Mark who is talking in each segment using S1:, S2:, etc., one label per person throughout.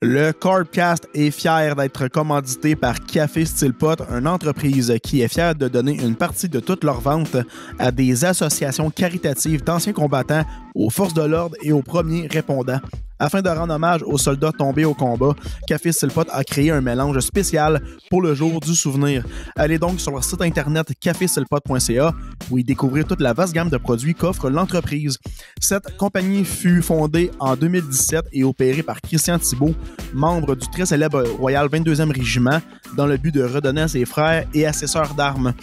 S1: Le Corpcast est fier d'être commandité par Café Style une entreprise qui est fière de donner une partie de toutes leurs ventes à des associations caritatives d'anciens combattants, aux forces de l'ordre et aux premiers répondants. Afin de rendre hommage aux soldats tombés au combat, Café Silpot a créé un mélange spécial pour le jour du souvenir. Allez donc sur leur site internet cafésilpot.ca pour y découvrir toute la vaste gamme de produits qu'offre l'entreprise. Cette compagnie fut fondée en 2017 et opérée par Christian Thibault, membre du très célèbre Royal 22e Régiment, dans le but de redonner à ses frères et à ses sœurs d'armes.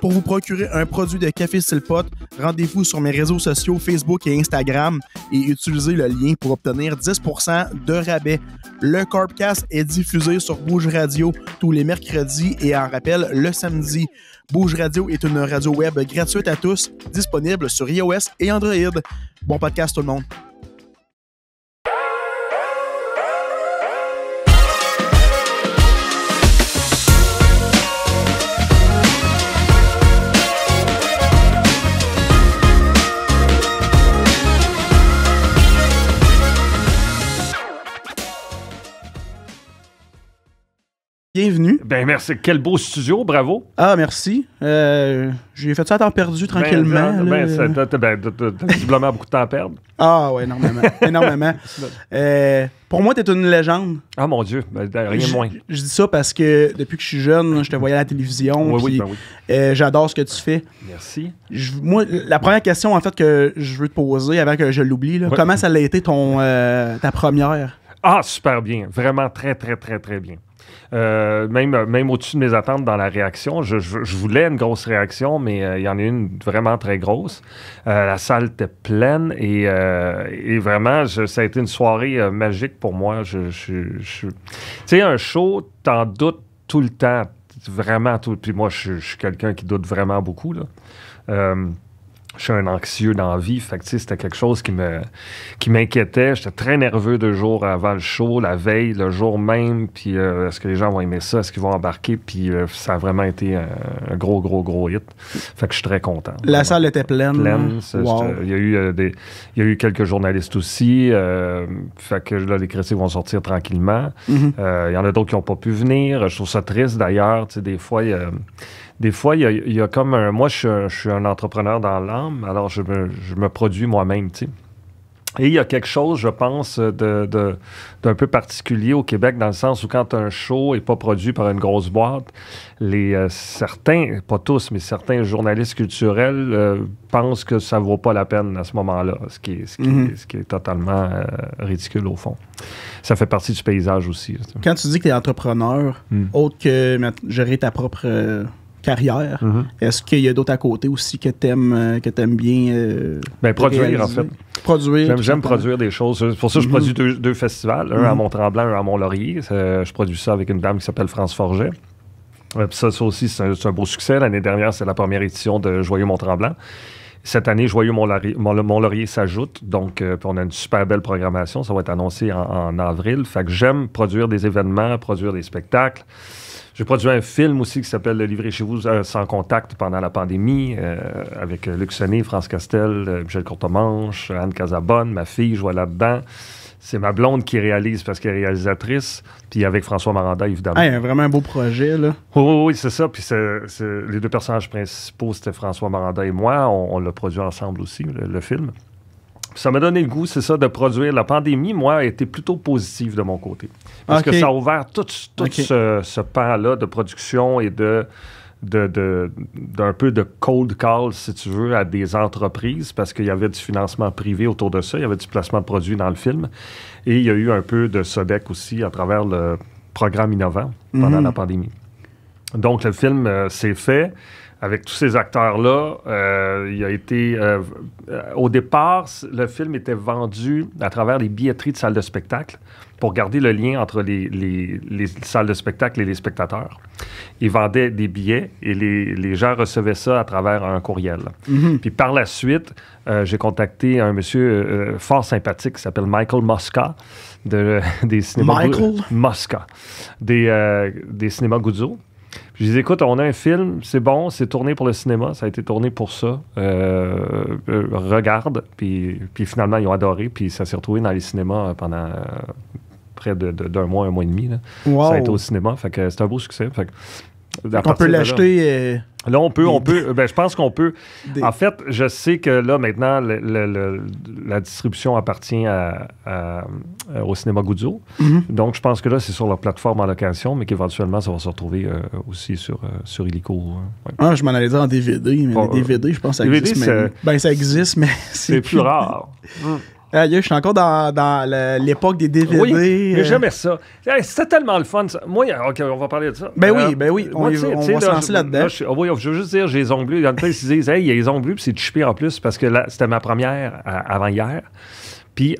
S1: Pour vous procurer un produit de Café Silpot, rendez-vous sur mes réseaux sociaux Facebook et Instagram et utilisez le lien pour obtenir 10% de rabais. Le Corpcast est diffusé sur Bouge Radio tous les mercredis et en rappel le samedi. Bouge Radio est une radio web gratuite à tous, disponible sur iOS et Android. Bon podcast tout le monde.
S2: Bienvenue. Ben merci. Quel beau studio, bravo. Ah, merci. Euh, j'ai fait ça à temps perdu ben, tranquillement. Ben, ben beaucoup de temps à perdre. Ah ouais, énormément. énormément. Euh, pour moi, tu es une légende. Ah mon Dieu, ben, rien je, moins.
S1: Je dis ça parce que depuis que je suis jeune, je te voyais à la télévision. Oui, oui, euh, J'adore ce que tu fais. Merci. moi, la première question en fait que je veux te poser avant que je l'oublie, comment ça a été ton,
S2: ta première? Ah, super bien. Vraiment très, très, très, très bien. Euh, même euh, même au-dessus de mes attentes dans la réaction. Je, je, voulais une grosse réaction, mais euh, il y en a une vraiment très grosse. la salle était pleine et, et vraiment, je, ça a été une soirée magique pour moi. Je, tu sais, un show, t'en doutes tout le temps, vraiment tout. Puis moi, je, suis quelqu'un qui doute vraiment beaucoup. Là je suis un anxieux dans vie. Fait que, c'était quelque chose qui me qui m'inquiétait. J'étais très nerveux deux jours avant le show, la veille, le jour même. Puis euh, est-ce que les gens vont aimer ça? Est-ce qu'ils vont embarquer? Puis euh, ça a vraiment été un, gros, gros, gros hit. Fait que je suis très content. La salle était pleine. Il y, a eu, euh, des, il y a eu quelques journalistes aussi. fait que là, les critiques vont sortir tranquillement. Mm-hmm. Il y en a d'autres qui n'ont pas pu venir. Je trouve ça triste d'ailleurs. Des fois, il y a des fois, il y a, comme un, Moi, je, suis un entrepreneur dans l'âme, alors je me, produis moi-même, tu sais. Et il y a quelque chose, je pense, d'un de, d'un peu particulier au Québec, dans le sens où quand un show n'est pas produit par une grosse boîte, les euh, certains, pas tous, mais certains journalistes culturels euh, pensent que ça ne vaut pas la peine à ce moment-là, ce qui est, mm-hmm. totalement euh, ridicule au fond. Ça fait partie du paysage aussi. Quand tu dis que tu es
S1: entrepreneur, mm.
S2: autre que gérer
S1: ta propre carrière. Mhm. Est-ce qu'il y a d'autres à côté aussi que t'aimes euh, que aimes
S2: bien euh, ben, produire en fait. Produire. J'aime produire des choses. pour ça que je mhm. produis deux, festivals, un à mhm. Mont-Tremblant, un à Mont-Laurier. Je produis ça avec une dame qui s'appelle France Forget. Euh, ça, ça aussi, c'est un, beau succès. L'année dernière, c'est la première édition de Joyeux Mont-Tremblant. Cette année, Joyeux Mont-Laurier s'ajoute. Donc, on a une super belle programmation. Ça va être annoncé en, en avril. Fait que j'aime produire des événements, produire des spectacles. J'ai produit un film aussi qui s'appelle Le Livrer chez vous euh, sans contact pendant la pandémie euh, avec euh, Luc Sonnet, France Castel, Michel Courtemanche, Anne Casabonne, ma fille je vois là-dedans. C'est ma blonde qui réalise parce qu'elle est réalisatrice, puis avec François Maranda, évidemment. un
S1: vraiment un beau projet, là.
S2: Oui, oui, c'est ça. Puis les deux personnages principaux, c'était François Maranda et moi. On, l'a produit ensemble aussi, le film ça m'a donné le goût, c'est ça, de produire. La pandémie, moi, a été plutôt positive de mon côté. Parce que ça a ouvert tout, ce, pan-là de production et de d'un peu de cold call, si tu veux, à des entreprises, parce qu'il y avait du financement privé autour de ça, il y avait du placement de produits dans le film, et il y a eu un peu de SODEC aussi à travers le programme innovant pendant mhm. la pandémie. Donc, le film euh, s'est fait avec tous ces acteurs-là, euh, il a été. Euh, au départ, le film était vendu à travers les billetteries de salles de spectacle pour garder le lien entre les, salles de spectacle et les spectateurs. Ils vendaient des billets et les, gens recevaient ça à travers un courriel. Mm-hmm. Puis par la suite, euh, j'ai contacté un monsieur euh, fort sympathique qui s'appelle Michael Mosca de, des cinémas. Michael? Mosca, des, des cinémas Guzzo je dis écoute, on a un film, c'est bon, c'est tourné pour le cinéma, ça a été tourné pour ça. Euh, euh, regarde. Puis, puis finalement, ils ont adoré, puis ça s'est retrouvé dans les cinémas euh, pendant près d'un mois, un mois et demi. Ça a été au cinéma, fait que c'est un beau succès. Fait on peut l'acheter Là, on peut, on peut, ben, je pense qu'on peut. En fait, je sais que là, maintenant, la distribution appartient au cinéma Guzzo. Mm-hmm. Donc, je pense que là, c'est sur leur plateforme en location, mais qu'éventuellement, ça va se retrouver euh, aussi sur, euh, sur Illico. Hein.
S1: Ah, je m'en allais dire en DVD, mais DVD, je pense que ça existe. Mais... Ben, ça existe, mais c'est plus, rare. Mm je suis encore dans, dans l'époque des DVD. Oui, mais euh. j'aimais
S2: ça. C'était tellement le fun. Ça. Moi, OK, on va parler de ça. Ben oui, euh, ben oui. on va là-dedans. je, oui, je veux juste dire, j'ai les ongles. bleus disent, il y a les ongles, puis c'est chipé en plus, parce que c'était ma première euh, avant-hier. Puis,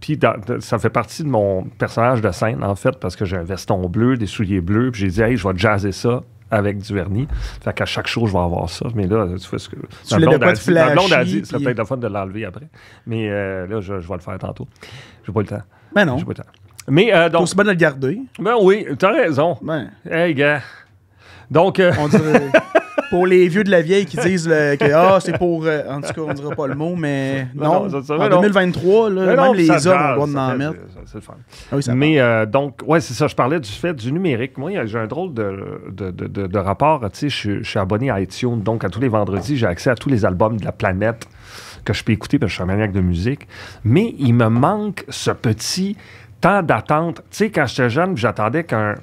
S2: puis ça fait partie de mon personnage de scène, en fait, parce que j'ai un veston bleu, des souliers bleus, puis j'ai dit, hey, je vais jazzer ça avec du vernis. Fait qu'à chaque show, je vais avoir ça. Mais là, tu fais ce que. Tu pas de la blonde a dit, Ce serait peut-être le fun de l'enlever après. Mais euh, là, je, vais le faire tantôt. J'ai pas le temps. Mais ben non. J'ai pas le temps. Mais euh, donc. bon de le garder. Ben oui, as raison. Ben. Hey, gars.
S1: Donc. Euh, On dirait. pour les vieux de la vieille qui disent que ah, c'est pour. Euh, en tout cas, on ne dira pas le mot, mais non. en 2023, même les hommes ont mettre.
S2: Ah mais euh, donc, ouais, c'est ça. Je parlais du fait du numérique. Moi, j'ai un drôle de, rapport. Tu sais, je suis- abonné à iTunes. Donc, à tous les vendredis, j'ai accès à tous les albums de la planète que je peux écouter parce que je suis un maniaque de musique. Mais il me manque ce petit temps d'attente. Tu sais, quand j'étais jeune, j'attendais qu'un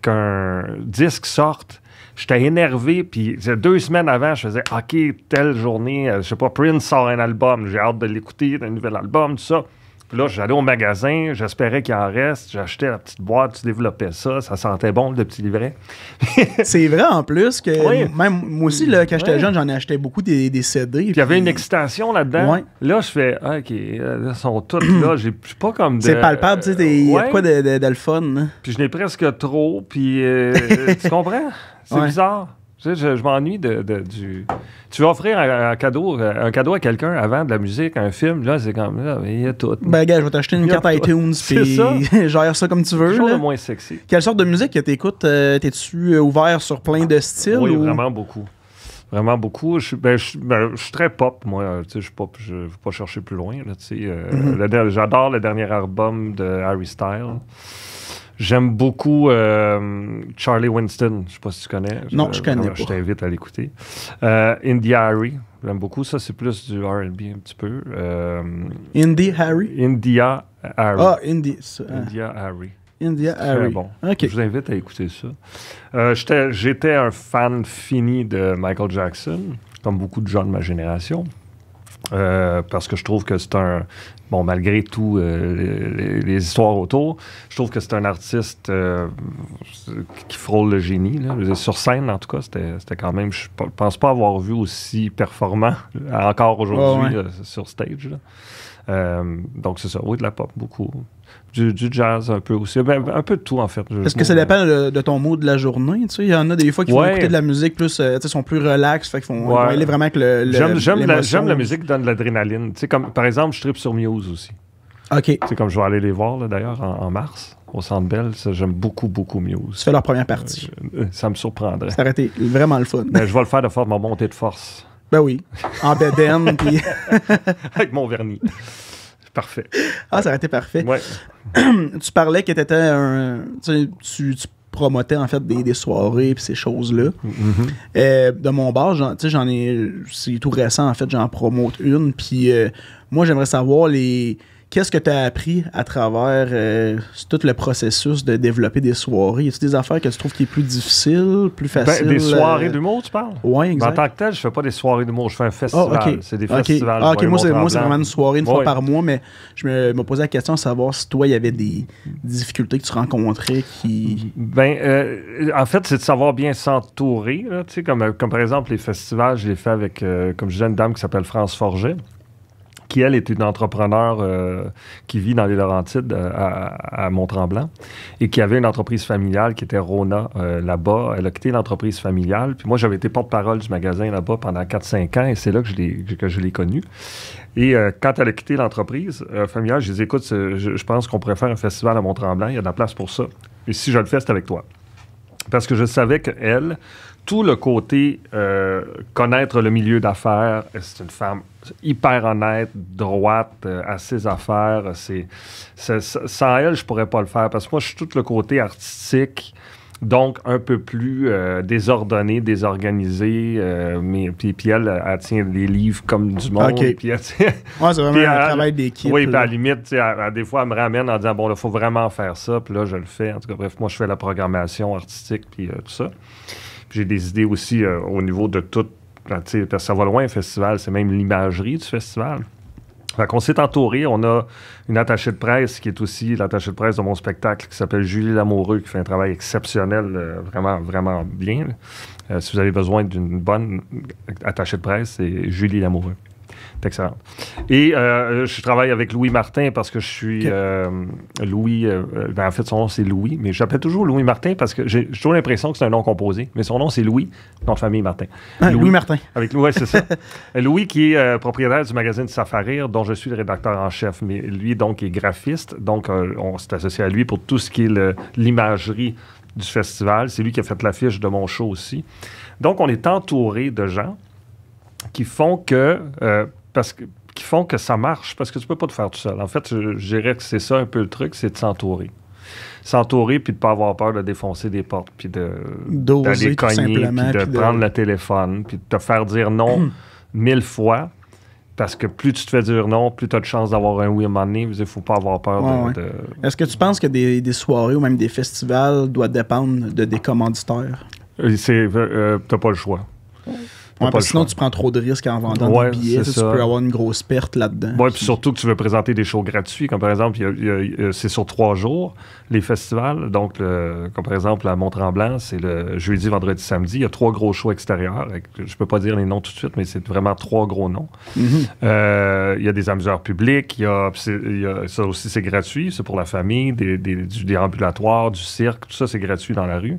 S2: qu'un disque sorte, j'étais énervé. Puis deux semaines avant, je faisais OK, telle journée, euh, je sais pas, Prince sort un album, j'ai hâte de l'écouter, un nouvel album, tout ça. Puis là, j'allais au magasin, j'espérais qu'il en reste, j'achetais la petite boîte, tu développais ça, ça sentait bon le petit livret. c'est vrai en plus que même moi aussi, quand j'étais jeune, j'en ai acheté beaucoup des, des CD. Puis il y avait une excitation là-dedans. Là, je fais ah, OK, ils sont toutes là. Je suis pas comme de... C'est palpable, tu sais, il y a quoi de, de, le fun. Hein. Puis je n'ai presque trop, puis euh, tu comprends? C'est bizarre. Je, je, m'ennuie du. Tu vas offrir un, cadeau, euh, un cadeau à quelqu'un avant de la musique, un film, là, c'est comme là, il y a tout. Ben, je vais t'acheter une carte iTunes, puis
S1: gère ça comme tu veux. Chose de moins sexy.
S2: Quelle sorte de musique que t'écoutes euh, T'es-tu euh, ouvert
S1: sur plein de styles Oui, vraiment beaucoup.
S2: Vraiment beaucoup. Ben, je, ben, je, suis très pop, moi. Je ne vais pas chercher plus loin. Mm-hmm. J'adore le dernier album de Harry Styles. J'aime beaucoup euh, Charlie Winston. Je ne sais pas si tu connais. Non, je, ne connais pas. Je t'invite à l'écouter. Euh, India Harry. J'aime beaucoup ça. C'est plus du R&B un petit peu. Euh, India Harry? India Harry. Ah, India. Hein. India Harry. India Harry. bon. Je vous invite à écouter ça. Euh, j'étais un fan fini de Michael Jackson, comme beaucoup de gens de ma génération. Euh, parce que je trouve que c'est un bon, malgré tout, euh, les, histoires autour, je trouve que c'est un artiste euh, qui frôle le génie. Sur scène, en tout cas, c'était quand même. Je pense pas avoir vu aussi performant encore aujourd'hui euh, sur stage. donc, c'est ça. Oui, de la pop, beaucoup du, jazz un peu aussi. Ben, un peu de tout, en fait. est-ce que ça
S1: dépend de, ton mood de la journée. Tu sais, il y en a des fois qui ouais. écouter de la musique plus. Euh, tu sais, sont plus relax. Fait aller vraiment avec le. j'aime, la, la, musique
S2: qui donne de l'adrénaline. Tu sais, comme, par exemple, je tripe sur Muse aussi. OK. C'est comme je vais aller les voir, d'ailleurs, en, mars, au Centre Bell. J'aime beaucoup, beaucoup Muse. Tu fais leur première partie. Euh, euh, ça me surprendrait. Ça vraiment le fun. Mais ben, je vais le faire de forme montée de force. Ben oui. En bedaine, puis. Avec mon vernis. Parfait. Ah, ça aurait été parfait.
S1: tu parlais que étais un. Tu, tu, promotais en fait des, soirées et ces choses-là. Mm-hmm. Euh, de mon bar, j'en ai. C'est tout récent, en fait, j'en promote une. Puis euh, moi, j'aimerais savoir les Qu'est-ce que tu as appris à travers euh, tout le processus de développer des soirées? Y a des affaires que tu trouves qui est plus difficile, plus ben, facile? des euh, soirées d'humour,
S2: tu parles? Oui, exactement. en tant que tel, je fais pas des soirées d'humour, je fais un ah, festival. C'est des festivals. Ah, moi, c'est vraiment une soirée une fois par
S1: mois, mais je me, posais la question de savoir si toi, il y avait des difficultés que tu rencontrais qui.
S2: Ben, euh, en fait, c'est de savoir bien s'entourer. Comme, comme par exemple, les festivals, je les fais avec, comme une dame qui s'appelle France Forger qui, elle, était une entrepreneur euh, qui vit dans les Laurentides euh, à, Mont-Tremblant et qui avait une entreprise familiale qui était Rona euh, là-bas. Elle a quitté l'entreprise familiale. Puis moi, j'avais été porte-parole du magasin là-bas pendant 4-5 ans et c'est là que je l'ai, que je l'ai connue. Et quand elle a quitté l'entreprise familiale, je dit écoute, je, je, pense qu'on pourrait faire un festival à Mont-Tremblant, il y a de la place pour ça. Et si je le fais, c'est avec toi. Parce que je savais qu'elle, tout le côté euh, connaître le milieu d'affaires. C'est une femme hyper honnête, droite, euh, à ses affaires. C'est, sans elle, je pourrais pas le faire parce que moi, je suis tout le côté artistique. Donc, un peu plus euh, désordonné, désorganisé. mais, puis, puis elle, elle, tient des livres comme du monde. Puis elle c'est vraiment un travail d'équipe. Oui, puis à la limite, des fois, elle me ramène en disant, bon, là, il faut vraiment faire ça. Puis là, je le fais. En tout cas, bref, moi, je fais la programmation artistique, puis tout ça. J'ai des idées aussi euh, au niveau de tout. Parce ça va loin, un festival, c'est même l'imagerie du festival. On s'est entouré. On a une attachée de presse qui est aussi l'attachée de presse de mon spectacle qui s'appelle Julie Lamoureux, qui fait un travail exceptionnel, euh, vraiment, vraiment bien. Euh, si vous avez besoin d'une bonne attachée de presse, c'est Julie Lamoureux excellent. Et euh, euh, je travaille avec Louis Martin parce que je suis euh, Louis. Ben, en fait, son nom c'est Louis, mais j'appelle toujours Louis Martin parce que j'ai toujours l'impression que c'est un nom composé. Mais son nom c'est Louis, notre famille Martin. Louis, Martin. Avec Louis, c'est ça. Louis qui est propriétaire du magazine Safarir, dont je suis le rédacteur en chef. Mais lui, donc, est graphiste. Donc, on s'est associé à lui pour tout ce qui est l'imagerie du festival. C'est lui qui a fait l'affiche de mon show aussi. Donc, on est entouré de gens qui font que parce que, qui font que ça marche, parce que tu peux pas te faire tout seul. En fait, je, dirais que c'est ça un peu le truc, c'est de s'entourer. S'entourer, puis de pas avoir peur de défoncer des portes, puis d'aller cogner, puis de, prendre le téléphone, puis de te faire dire non mille fois, parce que plus tu te fais dire non, plus tu as de chances d'avoir un oui à un moment Il faut pas avoir peur de. Est-ce que
S1: tu penses que des, soirées ou même des festivals doivent dépendre de des ah. commanditaires?
S2: Euh, tu euh, n'as pas le choix sinon,
S1: tu prends trop de risques en vendant des billets. Tu peux
S2: avoir une grosse perte là-dedans. Oui, puis surtout que tu veux présenter des shows gratuits. Comme par exemple, c'est sur trois jours, les festivals. Donc, comme par exemple, à Mont-Tremblant, c'est le jeudi, vendredi, samedi. Il y a trois gros shows extérieurs. Je ne peux pas dire les noms tout de suite, mais c'est vraiment trois gros noms. Mhm. Euh, il y a des amuseurs publics. ça aussi, c'est gratuit. C'est pour la famille, des, des, du déambulatoire, du cirque. Tout ça, c'est gratuit dans la rue.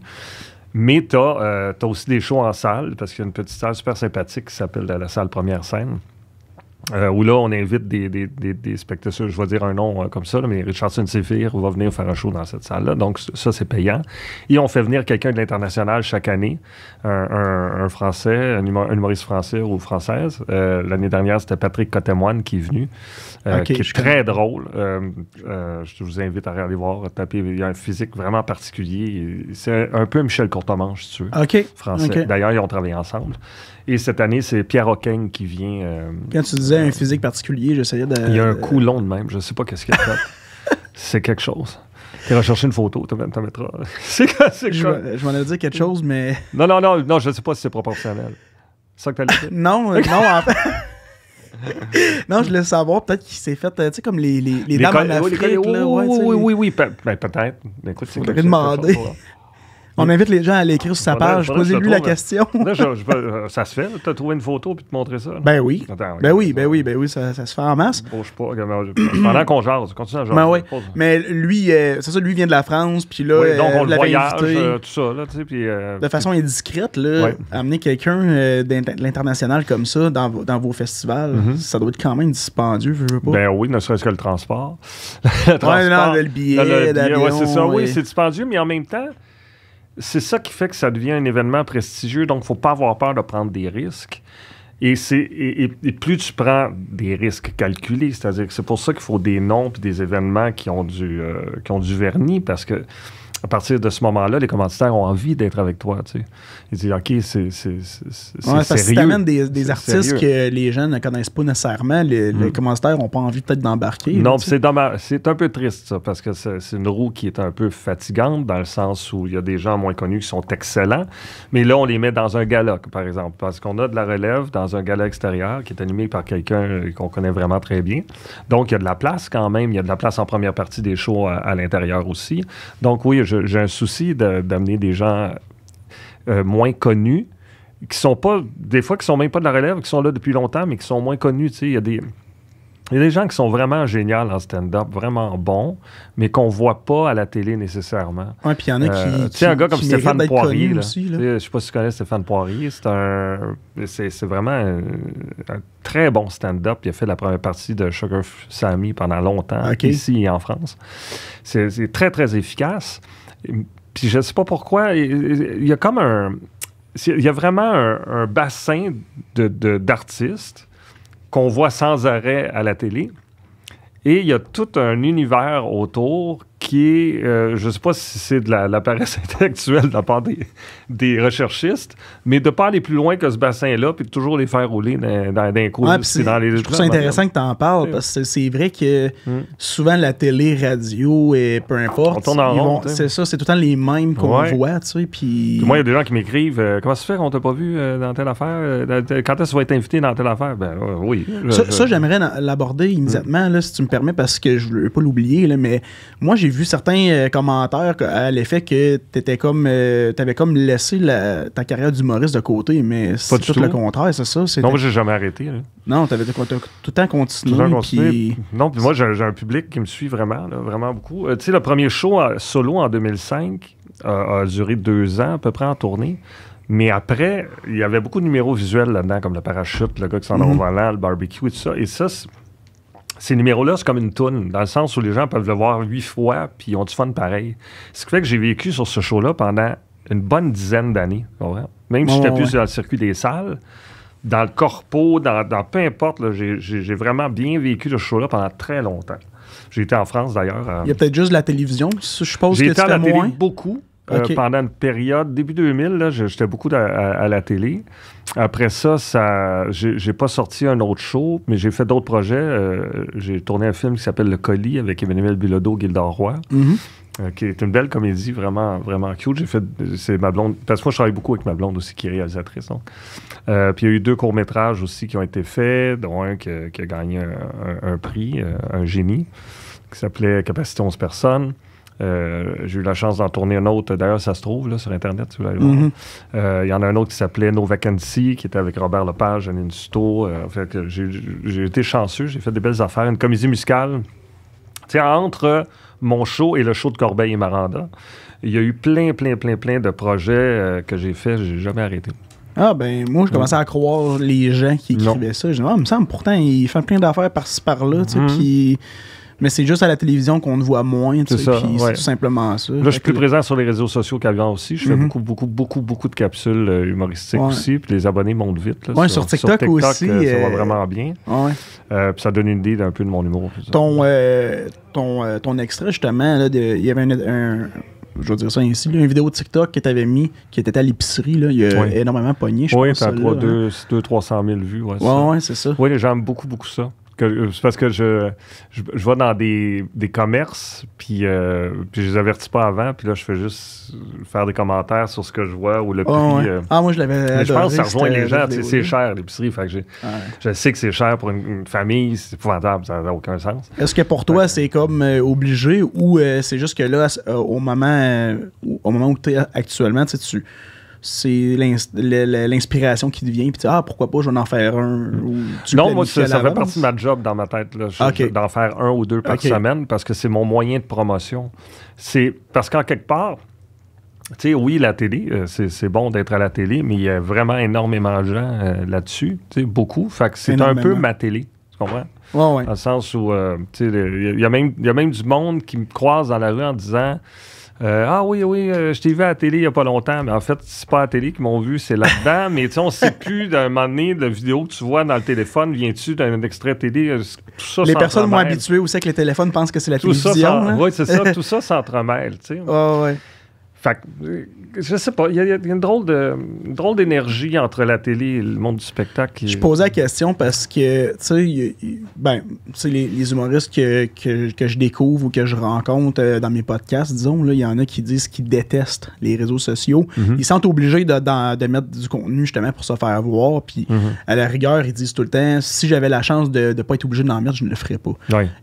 S2: Mais tu as, euh, aussi des shows en salle, parce qu'il y a une petite salle super sympathique qui s'appelle la salle Première Scène. Euh, où là, on invite des, spectateurs, je vais dire un nom euh, comme ça, mais Richardson Sephir va venir faire un show dans cette salle-là. Donc, ça, c'est payant. Et on fait venir quelqu'un de l'international chaque année, un, Français, un, humoriste français ou française. Euh, l'année dernière, c'était Patrick Cotemoine qui est venu, qui est très drôle. je vous invite à aller voir, taper. Il y a un physique vraiment particulier. C'est un, peu Michel Courtemanche, si tu veux, français. D'ailleurs, ils ont travaillé ensemble. Et cette année, c'est Pierre Hocken qui vient. Quand tu disais un physique particulier, j'essayais de. Il y a un coup long de même, je sais pas ce qu'il a fait. c'est quelque chose. Tu vas chercher une photo, tu vas mettras. c'est
S1: c'est quoi? Je m'en ai dit quelque chose, mais. Non, non, non, non, je sais pas si c'est proportionnel. C'est ça que t'as Non, euh, non, non, je voulais savoir, peut-être qu'il s'est fait, euh, tu sais, comme les, les, dames en Afrique. Oui, oui, oui,
S2: oui, ben, peut-être. demander. On invite les gens à l'écrire sur sa page. Posez-lui la question. Euh, ça se fait. Tu as trouvé une photo puis te montrer ça. Ben, ben, ben oui. ben oui, ben
S1: oui, ben oui, ça, se fait en masse. Bouge pas. Pendant
S2: qu'on jase, continue à jaser. Ben mais
S1: lui, euh, c'est ça, lui vient de la France. Puis là, donc on euh, le voyage, tout
S2: ça. Là, tu sais, de façon
S1: indiscrète, amener quelqu'un de l'international comme ça dans, vos festivals, mm-hmm. ça
S2: doit être quand même dispendieux, je veux pas. Ben oui, ne serait-ce que le transport. le transport. le billet. d'avion, c'est ça. Oui, c'est dispendieux, mais en même temps c'est ça qui fait que ça devient un événement prestigieux. Donc, il ne faut pas avoir peur de prendre des risques. Et, c'est et, plus tu prends des risques calculés, c'est-à-dire que c'est pour ça qu'il faut des noms et des événements qui ont du, euh, qui ont du vernis, parce que à partir de ce moment-là, les commanditaires ont envie d'être avec toi. Tu sais. Ils disent, OK, c'est ouais, sérieux. Si ça des, des artistes
S1: que les gens ne connaissent pas nécessairement,
S2: les, hmm. commentateurs ont n'ont pas envie peut-être d'embarquer. Non, c'est C'est un peu triste, ça, parce que c'est une roue qui est un peu fatigante dans le sens où il y a des gens moins connus qui sont excellents, mais là, on les met dans un gala, par exemple, parce qu'on a de la relève dans un gala extérieur qui est animé par quelqu'un qu'on connaît vraiment très bien. Donc, il y a de la place quand même. Il y a de la place en première partie des shows à, l'intérieur aussi. Donc, oui, j'ai un souci d'amener des gens euh, moins connus, qui sont pas, des fois, qui sont même pas de la relève, qui sont là depuis longtemps, mais qui sont moins connus. Il y a des. Il y a des gens qui sont vraiment géniaux en stand-up, vraiment bons, mais qu'on voit pas à la télé nécessairement. puis il y en a euh, qui. tu sais, un gars comme Stéphane Poirier. Là, Je sais pas si tu connais Stéphane Poirier. C'est C'est vraiment un, très bon stand-up. Il a fait la première partie de Sugar Sammy pendant longtemps, ah, ici en France. C'est très, très efficace je ne sais pas pourquoi, il y a comme un. Il y a vraiment un, bassin d'artistes de, qu'on voit sans arrêt à la télé. Et il y a tout un univers autour euh, je ne sais pas si c'est de la, paresse intellectuelle de la part des, recherchistes, mais de ne pas aller plus loin que ce bassin-là, puis de toujours les faire rouler d'un coup. dans, Je trouve ça intéressant
S1: que tu en parles, parce que c'est vrai que hmm. souvent la télé, radio et peu
S2: importe, ils hein. c'est
S1: ça, c'est tout le temps les mêmes qu'on voit,
S2: puis... Moi, il y a des gens qui m'écrivent euh, Comment ça se fait qu'on t'a pas vu euh, dans telle affaire? quand est-ce que tu vas être invité dans telle affaire? » Ben oui. ça,
S1: j'aimerais l'aborder immédiatement, hmm. là, si tu me permets, parce que je ne veux pas l'oublier, là, mais moi, j'ai vu certains euh, commentaires à l'effet que t'étais comme, euh, t'avais comme laissé ta carrière d'humoriste de côté, mais c'est tout, le contraire, c'est ça. Non, moi j'ai jamais arrêté.
S2: Non, t'avais tout Tout le
S1: temps continué.
S2: Non, puis moi j'ai un public qui me suit vraiment, vraiment beaucoup. Euh, tu sais, le premier show solo en 2005 a, duré deux ans à peu près en tournée. Mais après, il y avait beaucoup de numéros visuels là-dedans, comme le parachute, le gars qui s'en va au mhm. volant, le barbecue et tout ça. Et ça, ces numéros-là, c'est comme une toune, dans le sens où les gens peuvent le voir huit fois, puis ils ont du fun pareil. Ce qui fait que j'ai vécu sur ce show-là pendant une bonne dizaine d'années. Même si j'étais plus dans le circuit des salles, dans le corpo, dans, peu importe, j'ai vraiment bien vécu ce show-là pendant très longtemps. J'ai été en France d'ailleurs. Euh, Il y a
S1: peut-être juste la télévision,
S2: je suppose. J'ai été à la télé
S1: beaucoup, euh,
S2: pendant une période, début 2000, j'étais beaucoup à, la télé. Après ça, ça j'ai pas sorti un autre show, mais j'ai fait d'autres projets. Euh, j'ai tourné un film qui s'appelle Le Colis avec Emmanuel Bilodeau, Gildor Roy. Mhm. Euh, qui est une belle comédie vraiment vraiment cute. J'ai fait c'est ma blonde parce que moi je travaille beaucoup avec ma blonde aussi qui est réalisatrice puis il y a eu deux courts métrages aussi qui ont été faits dont un qui, a gagné un, prix un génie qui s'appelait Capacité 11 personnes. Euh, j'ai eu la chance d'en tourner un autre. D'ailleurs, ça se trouve là, sur Internet. Mhm. Euh, il y en a un autre qui s'appelait No Vacancy, qui était avec Robert Lepage, Janine Suto. Euh, fait j'ai été chanceux, j'ai fait des belles affaires. Une comédie musicale. entre mon show et le show de Corbeil et Maranda, il y a eu plein, plein, plein, plein de projets que j'ai faits. J'ai jamais arrêté.
S1: Ah, ben, moi, je commençais à croire les gens qui écrivaient ça. Je disais, me semble, pourtant, ils font plein d'affaires par-ci, par-là, mhm mais c'est juste à la télévision qu'on ne voit moins. C'est C'est tout simplement ça. Là, je suis plus
S2: présent sur les réseaux sociaux qu'avant aussi. Je fais mhm. beaucoup, beaucoup, beaucoup, beaucoup de capsules euh, humoristiques aussi. Puis les abonnés montent vite. sur, TikTok, aussi. Euh, ça va euh, vraiment bien. puis ça donne une idée d'un peu de mon humour.
S1: Ton, ton, ton extrait, justement, il y avait un, je veux dire ça ainsi, une vidéo TikTok que tu avais mis, qui était à l'épicerie, il y a énormément pogné, je oui, pense. Oui,
S2: t'as 200-300 000 vues. Ouais, ouais, c'est ça. Oui, j'aime beaucoup, beaucoup ça c'est parce que je, je, vais dans des, commerces, puis, euh, puis je les avertis pas avant, puis là, je fais juste faire des commentaires sur ce que je vois ou le ah, prix. Euh. ah, moi, je l'avais Je pense que ça rejoint les gens. C'est cher, l'épicerie. Je sais que c'est cher pour une, famille, c'est épouvantable, ça n'a aucun sens.
S1: Est-ce que pour toi, c'est comme euh, obligé ou c'est juste que là, au, moment, au moment où tu es actuellement, tu c'est l'inspiration qui devient, puis tu ah, pourquoi pas, je vais en faire un. non, moi, ça, fait partie
S2: de ma job dans ma tête, d'en faire un ou deux par semaine, parce que c'est mon moyen de promotion. C'est Parce qu'en quelque part, tu sais, oui, la télé, euh, c'est bon d'être à la télé, mais il y a vraiment énormément de gens euh, là-dessus, tu sais, beaucoup. Fait que c'est un peu ma télé, tu comprends? Oui, ouais. Dans le sens où, euh, tu sais, il y, a même du monde qui me croise dans la rue en disant... Euh, ah oui, oui, euh, je t'ai vu à la télé il n'y a pas longtemps. Mais en fait, c'est pas à la télé qu'ils m'ont vu, c'est là-dedans. mais tu sais, on sait plus d'un moment donné, la vidéo que tu vois dans le téléphone, viens-tu d'un extrait télé euh, Tout
S1: ça Les personnes moins habituées c'est que les téléphones pensent que c'est la tout télévision. Hein? Oui, c'est ça. Tout ça
S2: s'entremêle. Tu sais. Ah, ouais. Fait que, je sais pas, il y, a, une drôle de drôle d'énergie entre la télé et le monde du spectacle. Je posais
S1: la question parce que, tu sais, ben, les, humoristes que, je découvre ou que je rencontre euh, dans mes podcasts, disons, il y en a qui disent qu'ils détestent les réseaux sociaux. Mhm. Ils sont obligés de, mettre du contenu justement pour se faire voir. Puis mhm. à la rigueur, ils disent tout le temps, si j'avais la chance de ne pas être obligé d'en mettre, je ne le ferais pas.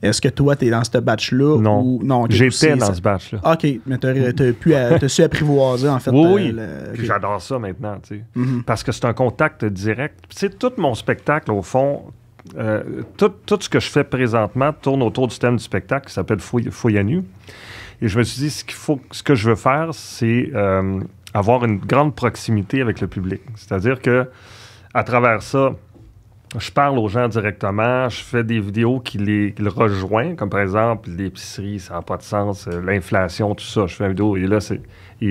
S1: Est-ce que toi, tu es dans ce batch-là? Non. Ou, non J'étais dans ce batch-là. OK, mais tu pu euh, su apprivoiser en oui, euh, j'adore
S2: ça maintenant, tu sais. Mm-hmm. Parce que c'est un contact direct. Tu tout mon spectacle, au fond, euh, tout, ce que je fais présentement tourne autour du thème du spectacle qui s'appelle Fouille Et je me suis dit, ce, qu'il faut, ce que je veux faire, c'est euh, avoir une grande proximité avec le public. C'est-à-dire que à travers ça, je parle aux gens directement, je fais des vidéos qui les, rejoignent, comme par exemple l'épicerie, ça n'a pas de sens, euh, l'inflation, tout ça. Je fais une vidéo et là, c'est,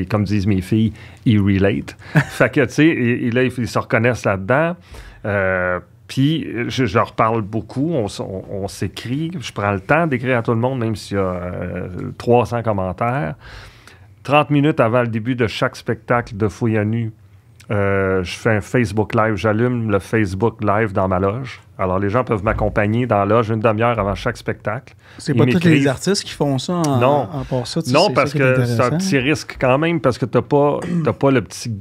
S2: comme disent mes filles, ils relate. fait que, tu sais, et, là, ils, se reconnaissent là-dedans. Euh, puis, je, leur parle beaucoup, on, s'écrit, je prends le temps d'écrire à tout le monde, même s'il y a 300 euh, commentaires. 30 minutes avant le début de chaque spectacle de Fouille nu, euh, je fais un Facebook Live. J'allume le Facebook Live dans ma loge. Alors, les gens peuvent m'accompagner dans la loge une demi-heure avant chaque spectacle. C'est pas tous les artistes qui
S1: font ça en, non. non, parce que c'est un petit
S2: risque quand même, parce que t'as pas, pas le, petit,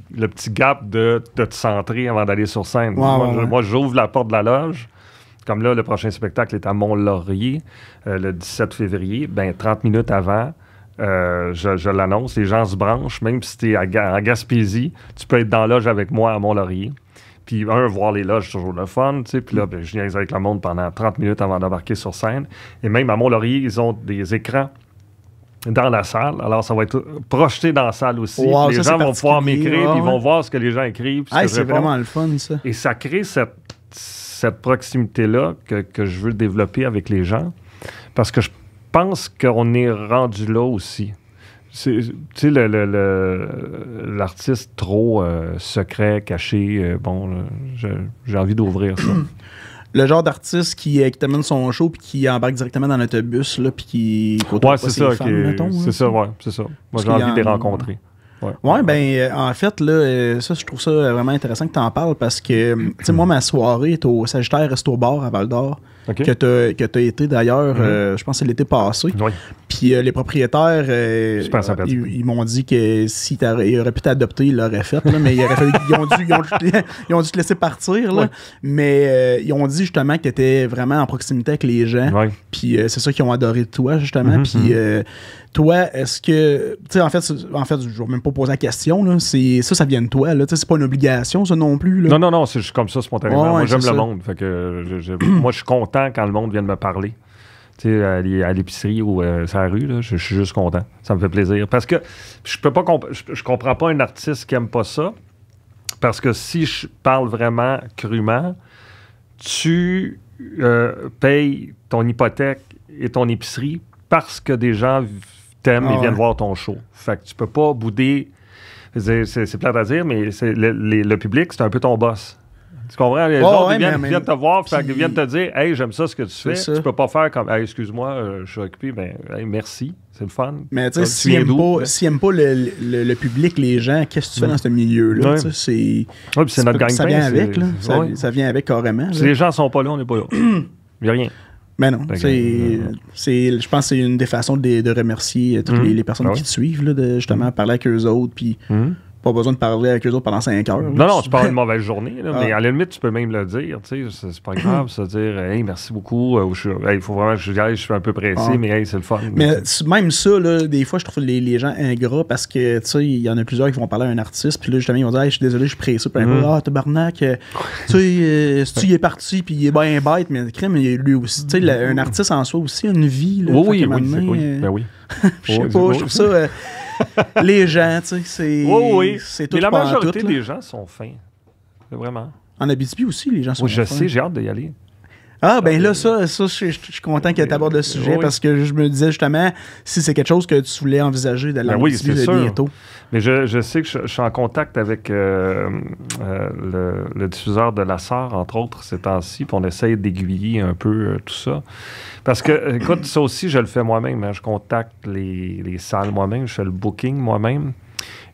S2: gap de, te centrer avant d'aller sur scène. moi, j'ouvre la porte de la loge. Comme là, le prochain spectacle est à Mont-Laurier, euh, le 17 février. Ben, 30 minutes avant, euh, je, l'annonce, les gens se branchent, même si tu es à, Gaspésie, tu peux être dans la loge avec moi à Mont-Laurier. Puis, un, voir les loges, toujours le fun. Puis là, ben, je viens avec le monde pendant 30 minutes avant d'embarquer sur scène. Et même à Mont-Laurier, ils ont des écrans dans la salle. Alors, ça va être projeté dans la salle aussi. les gens vont pouvoir m'écrire, puis ils vont voir ce que les gens écrivent. c'est vraiment le fun, ça. Et ça crée cette, proximité-là que, que, je veux développer avec les gens. Parce que je, je pense qu'on est rendu là aussi. Tu sais, l'artiste trop euh, secret, caché, euh, bon, j'ai envie d'ouvrir ça. le genre d'artiste euh, qui,
S1: t'amène son show puis qui embarque directement dans l'autobus là puis qui ouais c'est ça c'est ça ouais c'est ça moi j'ai envie de les rencontrer Ouais, ben euh, en fait là, euh, ça je trouve ça vraiment intéressant que tu en parles parce que euh, tu sais moi ma soirée est au Sagittaire Resto Bar à Val d'Or que tu as été d'ailleurs mhm. je pense c'est l'été passé. Puis les propriétaires ils, m'ont dit que si tu auraient pu t'adopter, ils l'auraient fait mais ils, ont dû, ils, ont ils, te laisser partir là, mais ils ont dit justement que tu vraiment en proximité avec les gens. Puis c'est ça qu'ils ont adoré de toi justement mhm, puis mhm. Toi, est-ce que. Tu sais, en fait, en fait, je vais même pas poser la question. Là. Ça, ça vient de toi. Là. C'est pas une
S2: obligation, ça non plus. Non, non, non, c'est juste comme ça spontanément. moi, j'aime le monde. moi, je suis content quand le monde vient de me parler. tu sais, à l'épicerie ou euh, sur la rue, là, je, suis juste content. Ça me fait plaisir. Parce que je peux pas je, comprends pas un artiste qui aime pas ça. Parce que si je parle vraiment crûment, tu euh, payes ton hypothèque et ton épicerie parce que des gens ils ah viennent voir ton show. Fait que tu peux pas bouder. C'est plate à dire, mais le, le public, c'est un peu ton boss. Tu comprends? Les gens, viennent, te voir, ils viennent te dire Hey, j'aime ça ce que tu fais. Tu peux pas faire comme hey, excuse-moi, euh, je suis occupé, ben hey, merci, c'est le fun. Mais tu sais, s'ils n'aiment pas, si
S1: pas le, public, les gens, qu'est-ce que tu fais dans ce milieu-là? Oui. C'est notre gang Ça vient avec, Ça, vient avec carrément. Si les gens sont pas là, on n'est pas là. Il n'y a rien. Mais ben non, euh, c'est, je pense que c'est une des façons de, remercier euh, toutes mhm. les, personnes ben qui te suivent, de justement mhm. parler avec eux autres, puis mhm pas besoin de parler avec eux autres pendant 5 heures. Non, non, tu parles une
S2: mauvaise journée, ah. mais à la limite, tu peux même le dire. C'est pas grave, se dire Hey, merci beaucoup, Il euh, je, faut vraiment, je, suis un peu pressé, ah. mais c'est le fun. Mais
S1: même ça, des fois, je trouve les, gens ingrats parce que, tu sais, il y en a plusieurs qui vont parler à un artiste, puis là, justement, ils vont dire Je suis désolé, je suis pressé. Puis peu mm. Ah, tabarnak, euh, tu sais, il euh, est parti, puis il est bien bête, mais crème, lui aussi, tu sais, un artiste en soi aussi a une vie. oui, oui, oui, oui. Ben oui.
S2: Je sais pas, je trouve ça.
S1: les gens, tu sais, c'est. Oui, oui. C'est Mais la majorité des
S2: gens sont fins. Vraiment.
S1: En Abitibi aussi, les gens sont oui, je sais, j'ai hâte d'y aller. Ah, ben là, ça, ça je, suis content que tu abordes le sujet parce que je me disais justement si c'est quelque chose que tu voulais envisager d'aller ben oui, bientôt.
S2: Mais je, sais que je, suis en contact avec euh, euh, le, diffuseur de la SAR, entre autres, ces temps-ci, puis on essaye d'aiguiller un peu euh, tout ça. Parce que, écoute, ça aussi, je le fais moi-même. Hein. je contacte les, les salles moi-même, je fais le booking moi-même.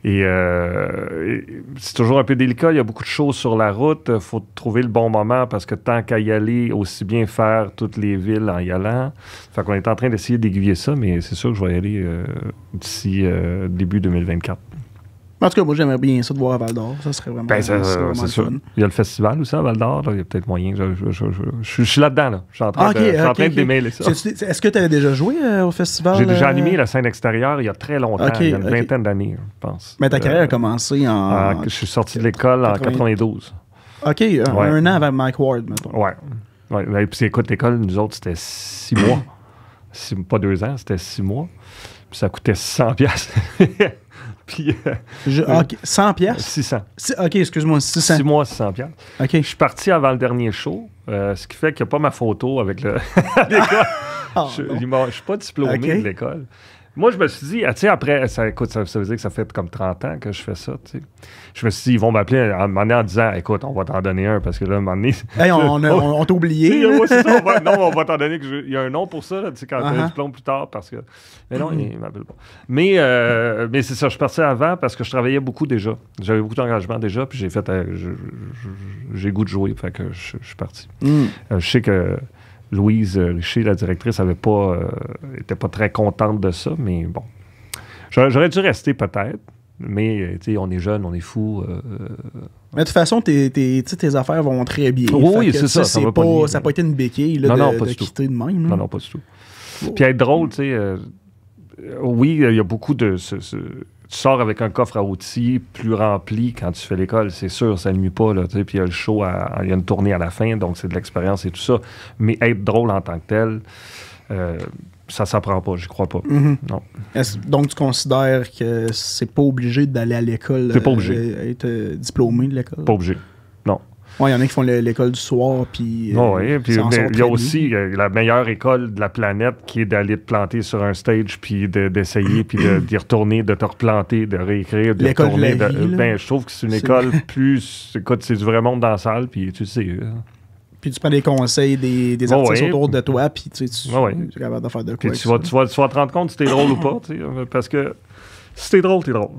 S2: Euh, et, c'est toujours un peu délicat. Il y a beaucoup de choses sur la route. Il euh, faut trouver le bon moment parce que tant qu'à y aller, aussi bien faire toutes les villes en y allant. Fait qu'on est en train d'essayer d'aiguiller ça, mais c'est sûr que je vais y aller euh, d'ici début 2024.
S1: En tout cas, moi, j'aimerais bien ça de voir à Val d'Or. Ça serait vraiment. Ben, euh, c'est
S2: Il y a le festival aussi à Val d'Or. Il y a peut-être moyen. Je, suis là-dedans. Là. Je suis en train ah, de, démêler ça. Est-ce que tu avais déjà joué euh, au festival? J'ai déjà euh? animé la scène extérieure il y a très longtemps, il y a une vingtaine d'années, je pense. Mais ta carrière a commencé en. Ah, je suis sorti de l'école en 92.
S1: OK, un,
S2: an avant Mike Ward, maintenant. Ouais. ouais. Ben, puis, écoute, l'école, nous autres, c'était six mois. pas deux ans, c'était six mois. Puis ça coûtait 100 pièces Puis, 100 pièces 600. OK, excuse-moi, 600. 6 mois, 600 pièces. OK. Je suis parti avant le dernier show, euh, ce qui fait qu'il n'y a pas ma photo avec l'école. Ah. je ne suis pas diplômé de l'école. Moi, je me suis dit, ah, tu sais, après, ça, écoute, ça, veut dire que ça fait comme 30 ans que je fais ça, tu sais. Je me suis dit, ils vont m'appeler à un moment donné en disant, écoute, on va t'en donner un, parce que là, à un moment donné. Hey, on, on, t'a oublié. ouais, non, on va t'en donner. il y a un nom pour ça, tu sais, quand tu as uh-huh. diplôme plus tard, parce que. Mais non, mm-hmm. il m'appelle pas. Mais, euh, mais c'est ça, je suis parti avant parce que je travaillais beaucoup déjà. J'avais beaucoup d'engagement déjà, puis j'ai fait. Euh, j'ai goût de jouer, fait que je, suis parti. Mm. Euh, je sais que. Louise euh, Richer, la directrice, n'était pas, euh, pas très contente de ça, mais bon. J'aurais dû rester peut-être, mais euh, on est jeune, on est fou.
S1: mais de toute façon, tes, tes, tes affaires vont très bien. oui, c'est ça. Ça n'a pas, été une béquille de, quitter de même. Non, non,
S2: pas du tout. Puis être drôle, tu sais. oui, il y a beaucoup de. ce, tu sors avec un coffre à outils plus rempli quand tu fais l'école, c'est sûr, ça nuit pas. Là, puis il y a le show, il y a une tournée à la fin, donc c'est de l'expérience et tout ça. Mais être drôle en tant que tel, ça euh, ça s'apprend pas, je crois pas. Mm-hmm. Donc,
S1: tu considères que c'est pas obligé d'aller à l'école? Euh, être euh, diplômé de l'école? Pas obligé. Oui, il y en a qui font l'école du soir. puis euh, il y a aussi
S2: euh, la meilleure école de la planète qui est d'aller te planter sur un stage, puis d'essayer, puis d'y retourner, de te replanter, de réécrire, de retourner. ben, je trouve que c'est une école plus. c'est du vrai monde dans la salle, puis tu sais.
S1: Puis tu prends des conseils des, des artistes autour de toi, puis tu, tu, es capable faire
S2: de quoi. tu, vas, tu vas te rendre compte si t'es drôle ou pas, parce que si t'es drôle, t'es drôle.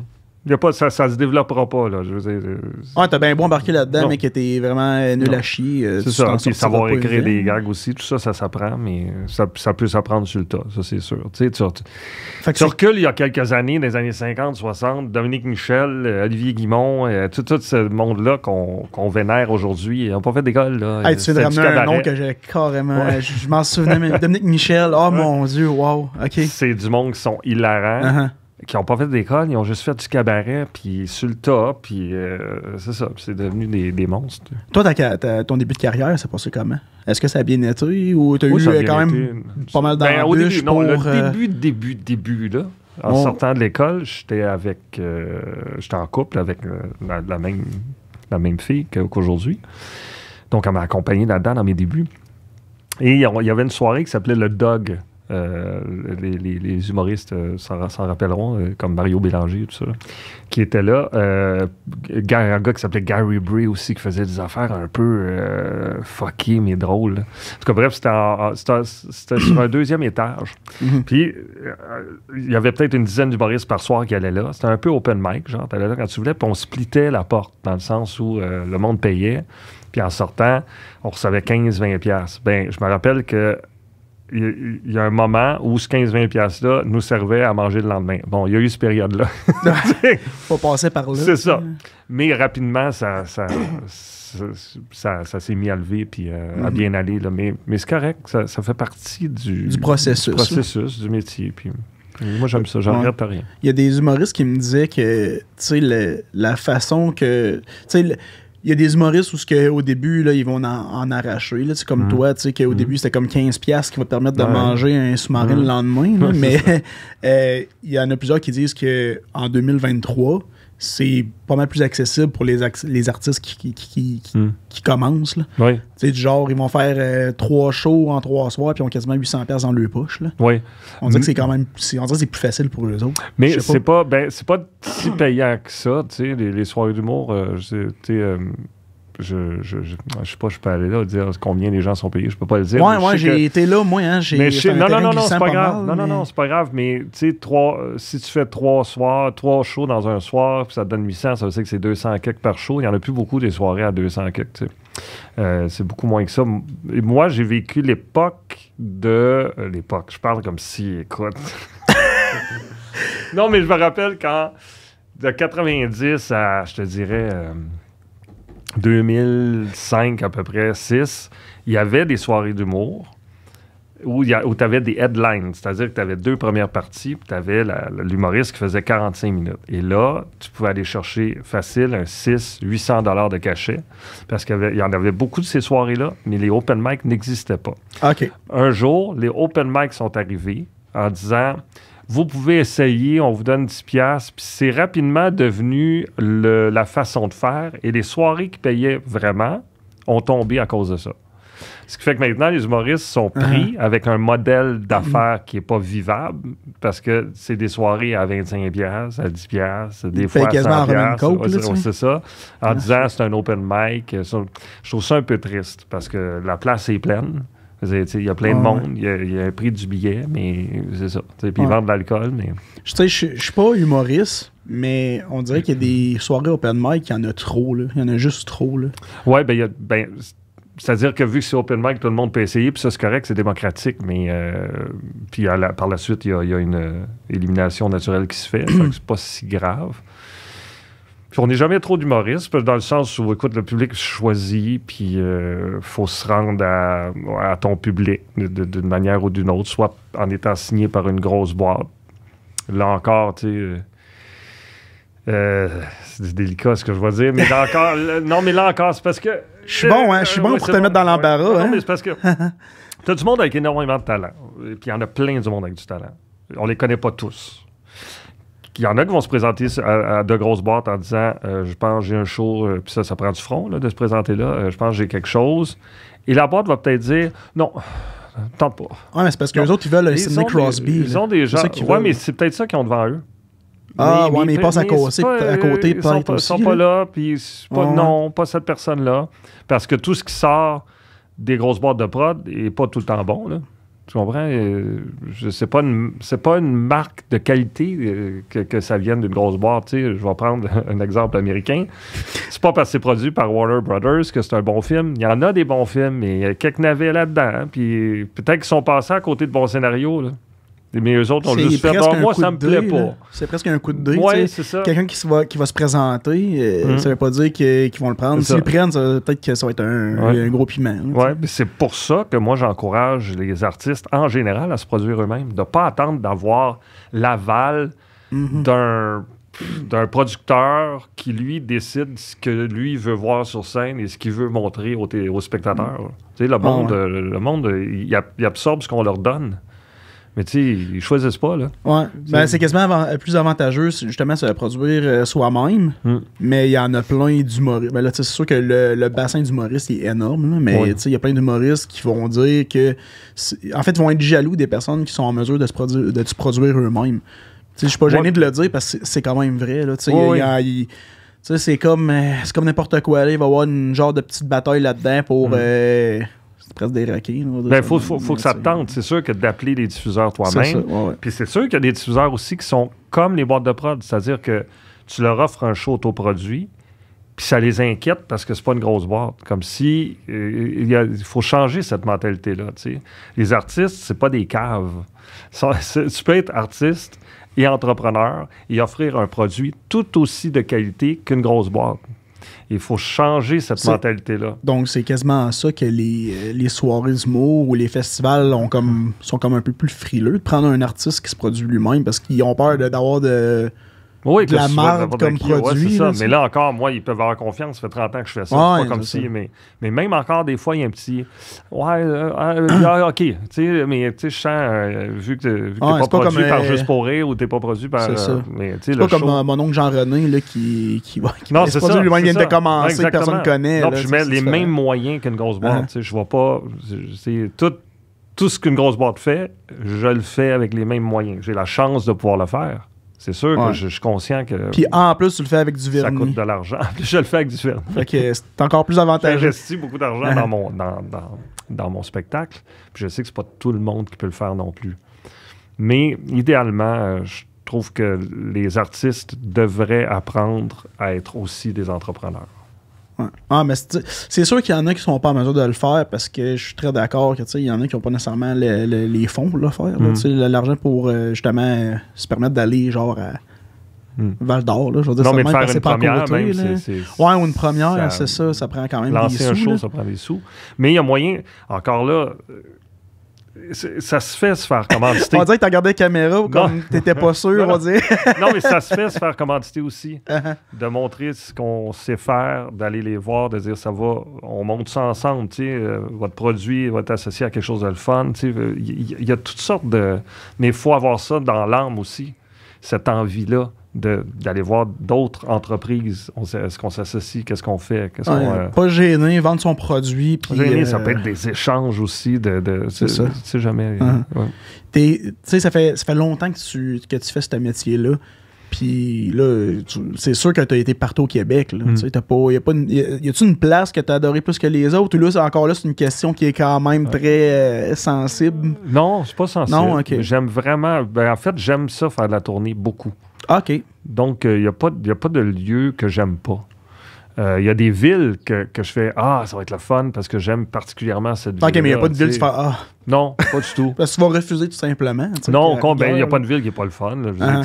S2: Y a pas, ça, ça se développera pas, là. Je veux dire, euh, ouais, t'as
S1: bien beau embarqué là-dedans, mais qui était vraiment euh, nul à chier. Euh, c'est ça. Puis savoir écrire des
S2: gags aussi, tout ça, ça s'apprend, mais ça, ça peut s'apprendre sur le tas, ça, c'est sûr. tu, recules il y a quelques années, dans les années 50, 60, Dominique Michel, Olivier Guimont, tout, ce monde-là qu'on vénère aujourd'hui, ils n'ont pas fait d'école, là. tu un nom que
S1: j'ai carrément. Je, m'en souvenais, mais Dominique Michel, oh mon Dieu, wow,
S2: OK. C'est du monde qui sont hilarants. Uh-huh qui n'ont pas fait d'école, ils ont juste fait du cabaret, puis sur le top, puis euh, c'est ça, c'est devenu des, monstres.
S1: Toi, ton début de carrière, s'est passé comment? Est-ce que ça a bien été ou t'as eu euh, quand même pas mal de ben, pour... Euh, début,
S2: début, début, là, en sortant de l'école, j'étais avec... j'étais en couple avec la, même, la même fille qu'aujourd'hui. Donc, elle m'a accompagné là-dedans dans mes débuts. Et il y avait une soirée qui s'appelait le Dog euh, les, humoristes euh, s'en, rappelleront, euh, comme Mario Bélanger, tout ça, qui était là. un gars qui s'appelait Gary Bree aussi, qui faisait des affaires un peu fucky, mais drôles. En bref, c'était, sur un deuxième étage. Mm-hmm. Puis, il y avait peut-être une dizaine d'humoristes par soir qui allaient là. C'était un peu open mic, genre, t'allais là quand tu voulais, puis on splittait la porte, dans le sens où le monde payait. Puis en sortant, on recevait 15-20$. Ben, je me rappelle que il y a un moment où ce 15-20$ là nous servait à manger le lendemain. Bon, il y a eu cette période-là. Faut passer par là. C'est ça. Mais rapidement, ça, ça, s'est mis à lever puis euh, à mm-hmm. bien aller. Là. Mais, mais c'est correct, ça, fait partie du, processus. Du processus, du métier. Puis, euh, moi, j'aime ça, j'en regarde pas rien.
S1: Il y a des humoristes qui me disaient que, tu sais, la façon que. Tu il y a des humoristes où que, au début, là, ils vont en, arracher. c'est comme mm. toi, tu sais, qu'au mm. début, c'était comme 15$ qui vont te permettre de manger un sous-marin le lendemain. mais euh, il y en a plusieurs qui disent qu'en 2023, c'est pas mal plus accessible pour les, les artistes qui, qui, hmm. commencent. Là. Tu sais, genre, ils vont faire euh, trois shows en trois soirs puis ils ont quasiment 800$ dans le poche. Là. On dirait que hmm. c'est quand même on c'est plus facile pour eux autres.
S2: Mais c'est pas, pas, ben, pas si payant que ça, tu sais, les, soirées d'humour. Euh, sais, euh, je, je, sais pas, je peux aller là dire combien les gens sont payés. Je peux pas le dire. Ouais, j'ai été là, moi. Hein, j'ai, non, non, non, c'est pas, grave. non, mais... non, non, c'est pas grave. Mais tu sais, si tu fais trois soirs, trois shows dans un soir, puis ça te donne 800, ça veut dire que c'est 200 quelques par show. Il y en a plus beaucoup des soirées à 200 quelques. Euh, c'est beaucoup moins que ça. Et moi, j'ai vécu l'époque de. Euh, l'époque, je parle comme si, écoute. non, mais je me rappelle quand, de 90 à, je te dirais. Euh, 2005 à peu près, 6, il y avait des soirées d'humour où, tu avais des headlines, c'est-à-dire que tu avais deux premières parties, puis tu avais l'humoriste qui faisait 45 minutes. Et là, tu pouvais aller chercher facile un 6, 800 dollars de cachet, parce qu'il y en avait beaucoup de ces soirées-là, mais les open mic n'existaient pas. Ah, OK. Un jour, les open mic sont arrivés en disant vous pouvez essayer, on vous donne 10 pièces. Puis c'est rapidement devenu la façon de faire. Et les soirées qui payaient vraiment ont tombé à cause de ça. Ce qui fait que maintenant, les humoristes sont uh-huh. pris avec un modèle d'affaires qui n'est pas vivable parce que c'est des soirées à 25 pièces, à 10 pièces, des fois à 100 C'est ça. En ah, disant c'est un open mic. Je trouve ça un peu triste parce que la place est pleine. Il y a plein de monde, il y, a, un prix du billet, mais c'est ça. Puis ils vendent de l'alcool, mais... Je
S1: suis pas humoriste, mais on dirait qu'il y a des soirées open mic, il y en a trop, Il y en a juste trop,
S2: Oui, ben, ben, c'est-à-dire que vu que c'est open mic, tout le monde peut essayer, puis ça, c'est correct, c'est démocratique, mais euh, puis par la suite, il y a, une euh, élimination naturelle qui se fait, donc c'est pas si grave. Puis on n'est jamais trop d'humoriste, dans le sens où, écoute, le public choisit, puis il euh, faut se rendre à, ton public d'une manière ou d'une autre, soit en étant signé par une grosse boîte. Là encore, tu sais. Euh, euh, c'est délicat ce que je vais dire, mais là encore, non, mais là encore, c'est parce que. Je suis bon, hein, je suis bon pour te mettre dans l'embarras. Hein? Non, mais c'est parce que. T'as du monde avec énormément de talent, et puis il y en a plein du monde avec du talent. On les connaît pas tous. Il y en a qui vont se présenter à, de grosses boîtes en disant euh, Je pense j'ai un show, euh, puis ça, ça prend du front là, de se présenter là, euh, je pense j'ai quelque chose. Et la boîte va peut-être dire Non, tente pas. Oui, mais c'est parce que les autres, ils veulent un Sidney Crosby. ils ont des gens. Ouais, mais c'est peut-être ça qu'ils ont devant eux. Ah, oui, ouais, mais, ils passent à, côté, à côté, Ils sont, pas, sont pas là, puis non, pas cette personne-là. Parce que tout ce qui sort des grosses boîtes de prod n'est pas tout le temps bon. Tu comprends? C'est euh, pas, une, pas une marque de qualité euh, que, ça vienne d'une grosse boîte. je vais prendre un exemple américain. C'est pas parce que c'est produit par Warner Brothers que c'est un bon film. Il y en a des bons films, mais il y a quelques navets là-dedans. Hein, peut-être qu'ils sont passés à côté de bons scénarios. Mais autres ont juste moi, ça me plaît pas.
S1: C'est presque un coup de dé. Quelqu'un qui, va, qui va se présenter, euh, hum. ça veut pas dire qu'ils vont le prendre. S'ils le prennent,
S2: peut-être que ça va être un, un gros piment. c'est pour ça que moi, j'encourage les artistes en général à se produire eux-mêmes, de ne pas attendre d'avoir l'aval mm-hmm. d'un producteur qui, lui, décide ce que lui veut voir sur scène et ce qu'il veut montrer aux, spectateurs. Mm. Ah, le monde, le, monde il, absorbe ce qu'on leur donne. Mais tu sais, ils choisissent pas, là. Ouais. Ben, c'est
S1: quasiment euh, plus avantageux, justement, se produire euh, soi-même. Hmm. Mais il y en a plein d'humoristes. Ben là, c'est sûr que le, bassin d'humoristes est énorme, mais tu sais, il y a plein d'humoristes qui vont dire que. En fait, ils vont être jaloux des personnes qui sont en mesure de se produire, de se produire eux-mêmes. Je suis pas gêné de le dire parce que c'est quand même vrai, là. Tu sais, c'est comme, euh, comme n'importe quoi. il va y avoir une genre de petite bataille là-dedans pour. Hmm c'est presque des Il ben, faut, que ça te
S2: tente. C'est sûr que d'appeler les diffuseurs toi-même. Puis c'est sûr qu'il y a des diffuseurs aussi qui sont comme les boîtes de prod. C'est-à-dire que tu leur offres un show produit puis ça les inquiète parce que c'est pas une grosse boîte. Comme si euh, il, faut changer cette mentalité-là. Les artistes, c'est pas des caves. tu peux être artiste et entrepreneur et offrir un produit tout aussi de qualité qu'une grosse boîte. Il faut changer cette mentalité-là.
S1: Donc, c'est quasiment ça que les, euh, les ou les festivals ont comme, sont comme un peu plus frileux de prendre un artiste qui se produit lui-même parce qu'ils ont peur d'avoir de,
S2: oui, de la marde comme produit. ça. mais là encore, moi, ils peuvent avoir confiance. Ça fait 30 ans que je fais ça. pas comme si, mais, mais, même encore, des fois, il y a un petit. Ouais, euh, euh, ah, OK. Tu sais, mais tu sais, je sens, euh, vu que tu pas, pas produit par Juste pour rire ou tu t'es pas produit par. C'est ça. c'est pas comme
S1: mon oncle Jean-René qui, qui, qui non, c'est ça, lui-même vient de commencer, personne ne connaît. Non, je mets les mêmes
S2: moyens qu'une grosse boîte. Hein? Je vois pas. C'est tout tout ce qu'une grosse boîte fait, je le fais avec les mêmes moyens. J'ai la chance de pouvoir le faire. C'est sûr que je, suis conscient que. Puis en plus, tu le fais avec du vernis. Ça coûte de l'argent. je le fais avec du vernis. Fait que c'est encore plus avantageux. J'investis beaucoup d'argent dans, mon, dans, dans, dans, mon spectacle. Puis je sais que c'est pas tout le monde qui peut le faire non plus. Mais idéalement, euh, je trouve que les artistes devraient apprendre à être aussi des entrepreneurs.
S1: Ah, mais c'est sûr qu'il y en a qui sont pas en mesure de le faire parce que je suis très d'accord que il y en a qui n'ont pas nécessairement les fonds pour le faire, mm. l'argent pour euh, justement euh, se permettre d'aller genre à mm. Val d'Or, là, je veux dire, non, mais faire une première, même, ouais, ou une première, c'est ça, ça prend quand même des sous. ça prend des
S2: sous. Mais il y a moyen, encore là, euh, ça se fait se faire commanditer. on dirait que t'as gardé la caméra ou comme t'étais pas sûr, non, on dirait. non, mais ça se fait se faire commanditer aussi. Uh-huh. De montrer ce qu'on sait faire, d'aller les voir, de dire ça va, on monte ça ensemble, tu sais, euh, votre produit va être associé à quelque chose de fun, tu sais. Il euh, y, y, a toutes sortes de... Mais il faut avoir ça dans l'âme aussi, cette envie-là d'aller voir d'autres entreprises. Est-ce qu'on s'associe? Qu'est-ce qu'on fait? quest euh,
S1: Pas gêné, vendre son produit. ça euh, peut être
S2: des échanges aussi. De, c'est ça. Tu
S1: sais jamais. Uh-huh. Tu ça fait, ça fait longtemps que tu, tu fais ce métier-là. Puis là, c'est sûr que tu as été partout au Québec. Là, mm. y a pas une, -tu une place que tu as adorée plus que les autres? Ou là, encore là, c'est une question qui est quand même très euh, sensible.
S2: Non, c'est pas sensible. J'aime vraiment. Ben, en fait, j'aime ça faire de la tournée beaucoup. Ah, OK. Donc, il euh, n'y a, pas, a pas de lieu que j'aime pas. Il euh, y a des villes que, que, je fais Ah, ça va être le fun parce que j'aime particulièrement cette ville. OK, mais il n'y a pas de ville qui fait Ah. Non, pas du tout.
S1: parce que tu refuser tout simplement. Non, il n'y ben, a pas de
S2: ville qui n'est pas le fun. Là. Ah,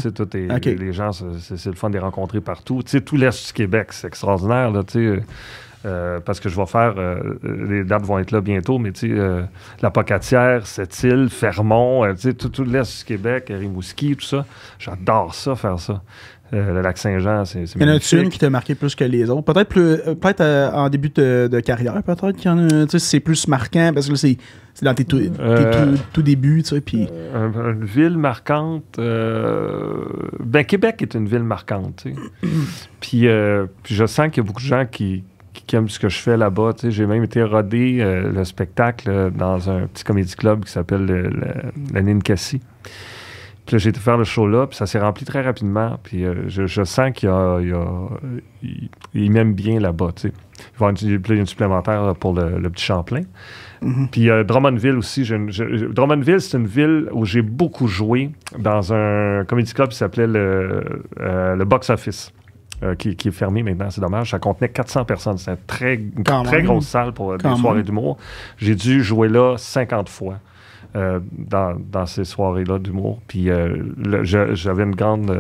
S2: les gens, c'est le fun de les rencontrer partout. sais tout l'Est du Québec, c'est extraordinaire. Là, sais. Euh, parce que je vais faire, euh, les dates vont être là bientôt, mais tu sais, euh, la Pocatière, cette île, Fermont, tu sais, tout, l'Est du Québec, Rimouski, tout ça. J'adore ça, faire ça. le lac Saint-Jean, c'est Il y en a une qui
S1: t'a marqué plus que les autres? Peut-être peut-être en début de, carrière, peut-être qu'il y en a, tu sais, c'est plus marquant, parce que c'est dans tes tout, débuts, tu sais, puis...
S2: une ville marquante... Ben, Québec est une ville marquante, tu sais. puis je sens qu'il y a beaucoup de gens qui, qui aiment ce que je fais là-bas. J'ai même été rodé euh, le spectacle euh, dans un petit comédie club qui s'appelle la Ninkasi. Puis j'ai été faire le show là, puis ça s'est rempli très rapidement. Puis euh, je, sens qu'il m'aime bien là-bas. Il va y avoir une, supplémentaire pour le, petit Champlain. Mm-hmm. Puis a Drummondville aussi. Drummondville, c'est une ville où j'ai beaucoup joué dans un comédie club qui s'appelait le Box Office. Euh, qui, est fermé maintenant, c'est dommage. Ça contenait 400 personnes. C'est une très, très grosse salle pour euh, des soirées d'humour. J'ai dû jouer là 50 fois. Euh, dans, ces soirées-là d'humour. Puis j'avais une grande.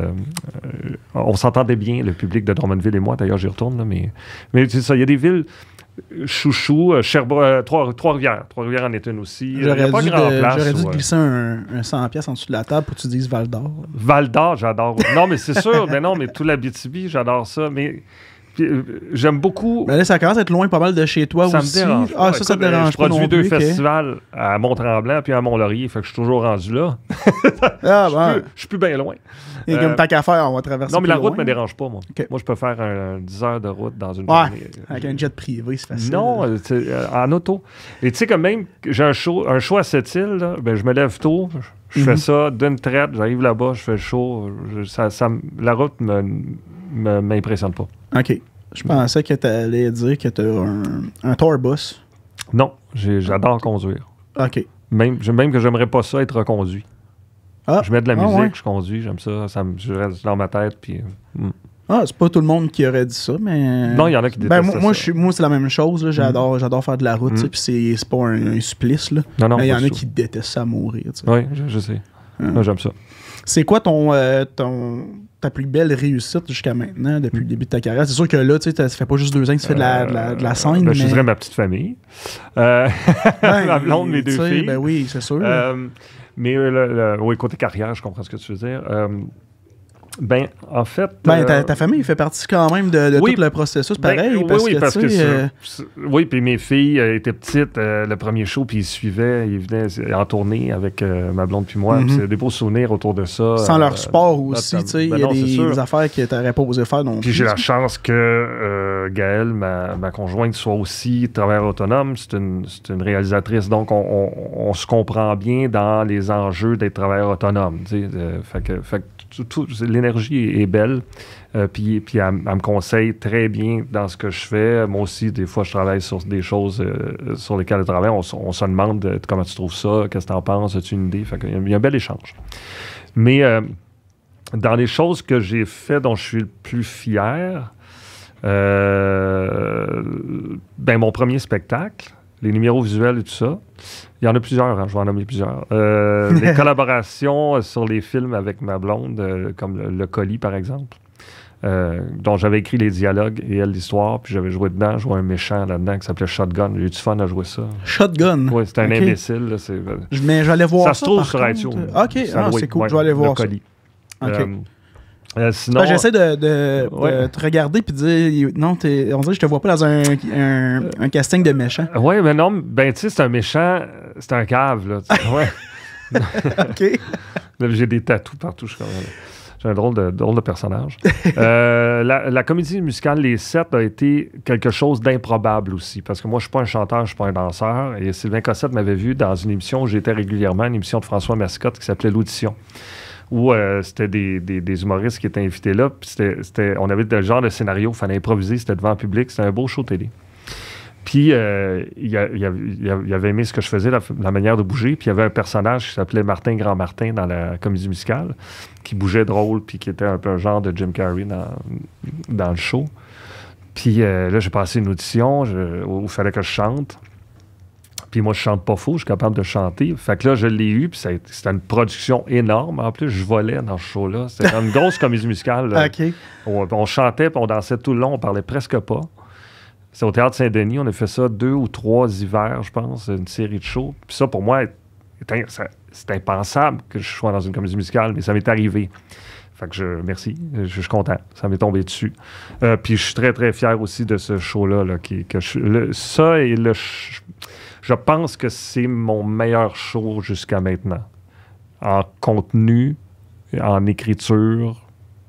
S2: on s'entendait bien, le public de Drummondville et moi. D'ailleurs, j'y retourne, mais, mais c'est ça. Il y a des villes. Chouchou, euh, euh, Trois-Rivières. Trois-Rivières en est une aussi. j'aurais pas J'aurais dû glisser
S1: un, un 100 pièces en dessous de la table pour que tu dises Val d'Or.
S2: Val d'Or, j'adore. non, mais c'est sûr. mais non, mais tout l'Abitibi, j'adore ça. Mais euh, j'aime beaucoup. Mais ben là, ça
S1: commence à être loin pas mal de chez toi aussi. Me Ah, ça, ça te dérange euh, pas. Je produis deux festivals
S2: à Mont-Tremblant puis à Mont-Laurier, fait que je suis toujours rendu là. ah, je, suis plus, je suis plus bien loin. y a comme euh, tant qu'à faire, on va traverser. Non, mais la route ne me dérange pas, moi. Moi, je peux faire 10 heures de route dans une ouais, journée. Avec un jet privé, c'est facile. Non, en auto. Et tu sais, quand même, j'ai un show, un show à cette île, là, ben, je me lève tôt. Je fais mhm. ça d'une traite, j'arrive là-bas, je fais le show. ça, la route me m'impressionne pas. OK. Je pensais que tu allais dire que tu un, un tour bus. Non, j'adore conduire. OK. Même, même que j'aimerais pas ça être reconduit. Ah, je mets de la ah, musique, je conduis, j'aime ça, ça me, reste dans ma tête. Puis, hmm.
S1: Ah, c'est pas tout le monde qui aurait dit ça, mais. Non, il y en a qui ben, détestent moi, ça. Moi, c'est la même chose. J'adore, hmm. j'adore faire de la route, hmm.
S2: c'est pas un, supplice. Là. Non, non, mais il y en a qui
S1: détestent ça mourir. Oui, je, sais. Moi, hein. j'aime ça. C'est quoi ton, euh, ton, ta plus belle réussite jusqu'à maintenant, depuis le hmm. début de ta carrière? C'est sûr que là, tu sais, ça fait pas juste deux ans que tu fais de la, de
S2: la, euh, scène. mais... Je dirais ma petite famille. Euh... Ben, ma blonde, mes deux filles. Ben oui, c'est sûr. Euh, mais euh, le, oui, côté carrière, je comprends ce que tu veux dire. Ben, en fait. Ben, euh, ta,
S1: famille fait partie quand même de, tout le processus, ben, pareil. oui, euh,
S2: oui, puis mes filles euh, étaient petites, le premier show, puis ils suivaient, ils venaient en tournée avec ma blonde puis moi. Mhm. C'est des beaux souvenirs autour de ça. Sans leur
S1: sport aussi, tu sais. Ben il y a des, affaires que t'aurais pas osé faire Puis j'ai la
S2: chance que Gaëlle, ma, conjointe, soit aussi travailleur autonome. C'est une, une, réalisatrice, donc on, se comprend bien dans les enjeux d'être travailleur autonome. fait que tout, l'énergie est belle. Euh, puis, puis elle, me conseille très bien dans ce que je fais. Moi aussi, des fois, je travaille sur des choses euh, sur lesquelles je travaille. On, se demande euh, comment tu trouves ça, qu'est-ce que tu en penses, as-tu une idée? il y a un bel échange. Mais dans les choses que j'ai fait dont je suis le plus fier, ben, mon premier spectacle, les numéros visuels et tout ça. Il y en a plusieurs, hein, je vais en nommer plusieurs. Euh, les collaborations euh, sur les films avec ma blonde, euh, comme le, Colis, par exemple, euh, dont j'avais écrit les dialogues et elle l'histoire, puis j'avais joué dedans, joué un méchant là-dedans qui s'appelait Shotgun. J'ai eu du fun à jouer ça. Shotgun? Oui, c'était un imbécile. Euh, mais j'allais voir ça. Ça se trouve par sur iTunes. OK, ah, c'est cool, je vais aller voir le ça. Colis. Euh, ben, j'essaie
S1: de, de, te regarder puis dire non, on dirait que je te vois pas dans
S2: un, casting de méchant. Euh, oui, mais non, ben tu sais, c'est un méchant, c'est un cave, là. OK. J'ai des tatous partout, je J'ai un drôle de, personnage. Euh, la, comédie musicale Les Sept a été quelque chose d'improbable aussi, parce que moi, je suis pas un chanteur, je suis pas un danseur. Et Sylvain Cossette m'avait vu dans une émission où j'étais régulièrement, une émission de François Mascotte qui s'appelait L'Audition où euh, c'était des, humoristes qui étaient invités là. c'était, on avait le genre de scénario, il fallait improviser, c'était devant le public, c'était un beau show télé. Puis euh, il, y avait aimé ce que je faisais, la, manière de bouger. Puis il y avait un personnage qui s'appelait Martin Grand-Martin dans la comédie musicale, qui bougeait drôle, puis qui était un peu un genre de Jim Carrey dans, le show. Puis euh, là, j'ai passé une audition où il fallait que je chante puis moi, je chante pas faux, je suis capable de chanter. Fait que là, je l'ai eu, puis c'était une production énorme. En plus, je volais dans ce show-là. C'était une grosse comédie musicale. Euh, on, chantait, puis on dansait tout le long, on parlait presque pas. C'est au Théâtre Saint-Denis, on a fait ça deux ou trois hivers, je pense, une série de shows. Puis ça, pour moi, c'est impensable que je sois dans une comédie musicale, mais ça m'est arrivé. Fait que je, merci, je, suis content. Ça m'est tombé dessus. Euh, puis je suis très, très fier aussi de ce show-là. que ça et le, je pense que c'est mon meilleur show jusqu'à maintenant. En contenu, en écriture,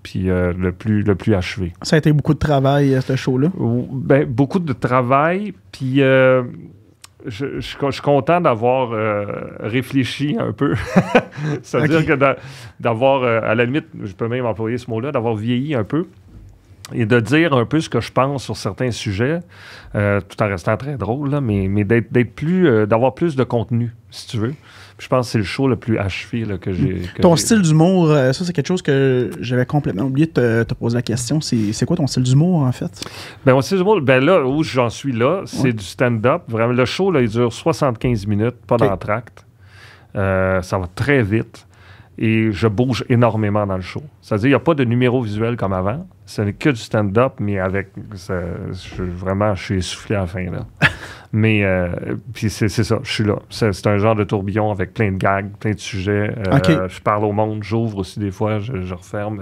S2: puis euh, le, plus, le plus achevé. Ça a été
S1: beaucoup de travail, euh, ce show-là? Ben, beaucoup de
S2: travail, puis euh, je, suis content d'avoir réfléchi un peu. Ça à dire que d'avoir, à la limite, je peux même employer ce mot-là, d'avoir vieilli un peu et de dire un peu ce que je pense sur certains sujets, euh, tout en restant très drôle, mais, mais d'être plus, euh, d'avoir plus de contenu, si tu veux. je pense que c'est le show le plus achevé que j'ai. Ton style
S1: d'humour, euh, ça c'est quelque chose que j'avais complètement oublié de te, poser la question. C'est quoi ton style d'humour en fait?
S2: Ben mon style d'humour, ben là où j'en suis là, c'est du stand-up. Vraiment, le show là, il dure 75 minutes, pas d'entracte. ça va très vite et je bouge énormément dans le show. C'est-à-dire, il n'y a pas de numéro visuel comme avant ce n'est que du stand-up, mais avec. je, vraiment, je suis essoufflé à la fin. Là. mais euh, puis c'est ça, je suis là. C'est un genre de tourbillon avec plein de gags, plein de sujets. Euh, je parle au monde, j'ouvre aussi des fois, je, referme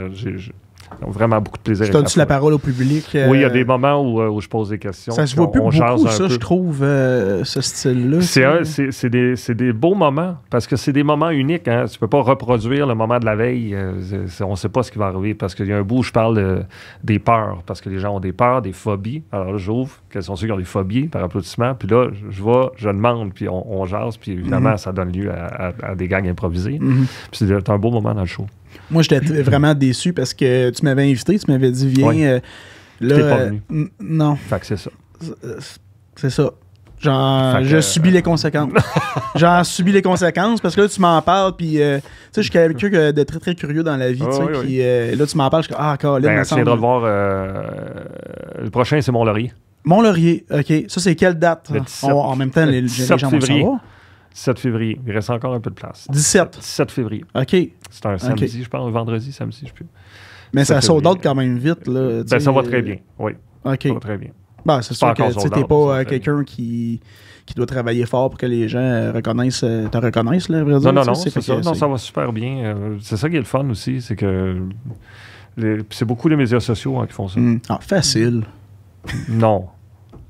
S2: vraiment beaucoup de plaisir. je donne tu la
S1: parole au public? Oui, il y a euh, des
S2: moments euh, où, je pose des questions. Ça se voit on, plus beaucoup, ça, je trouve, euh, ce style-là. C'est, des, beaux moments, parce que c'est des moments uniques. Hein. Tu ne peux pas reproduire le moment de la veille. on ne sait pas ce qui va arriver, parce qu'il y a un bout où je parle des peurs, parce que les gens ont des peurs, des phobies. Alors là, j'ouvre, quels sont ceux qui ont des phobies, par applaudissement. Puis là, je vois, je demande, puis on, jase, puis évidemment, mhm. ça donne lieu à, des gangs improvisés. Mhm. Puis c'est un beau moment dans le show.
S1: Moi, j'étais vraiment déçu parce que tu m'avais invité, tu m'avais dit, viens. Euh, là, pas euh, venu. non. Fait que c'est ça. C'est euh, ça. Genre, je subis les conséquences. J'en subis les conséquences parce que là, tu m'en parles, puis tu sais, je suis quelqu'un de très très curieux dans la vie, là, tu m'en parles, je suis ah, Colin, ben, Tu viendras
S2: le le prochain, c'est Mont-Laurier. Mont-Laurier, ok. Ça, c'est quelle date? Hein? en même temps, les, gens vont 17 février. Il reste encore un peu de place. 17? 7 février. OK. C'est un samedi, je pense, vendredi, samedi, je ne sais plus. Mais ça saute d'autre
S1: quand même vite. Là, ben, ça va très bien,
S2: euh, oui. OK. Ça va très bien. Ben, c'est sûr que tu n'es pas
S1: euh, quelqu'un qui, qui doit travailler fort pour que les gens euh, reconnaissent, te reconnaissent, là, Non, non, non, ça, ça, non, ça
S2: va super bien. c'est ça qui est le fun aussi, c'est que c'est beaucoup les médias sociaux hein, qui font ça. Hmm. Ah, facile. Non.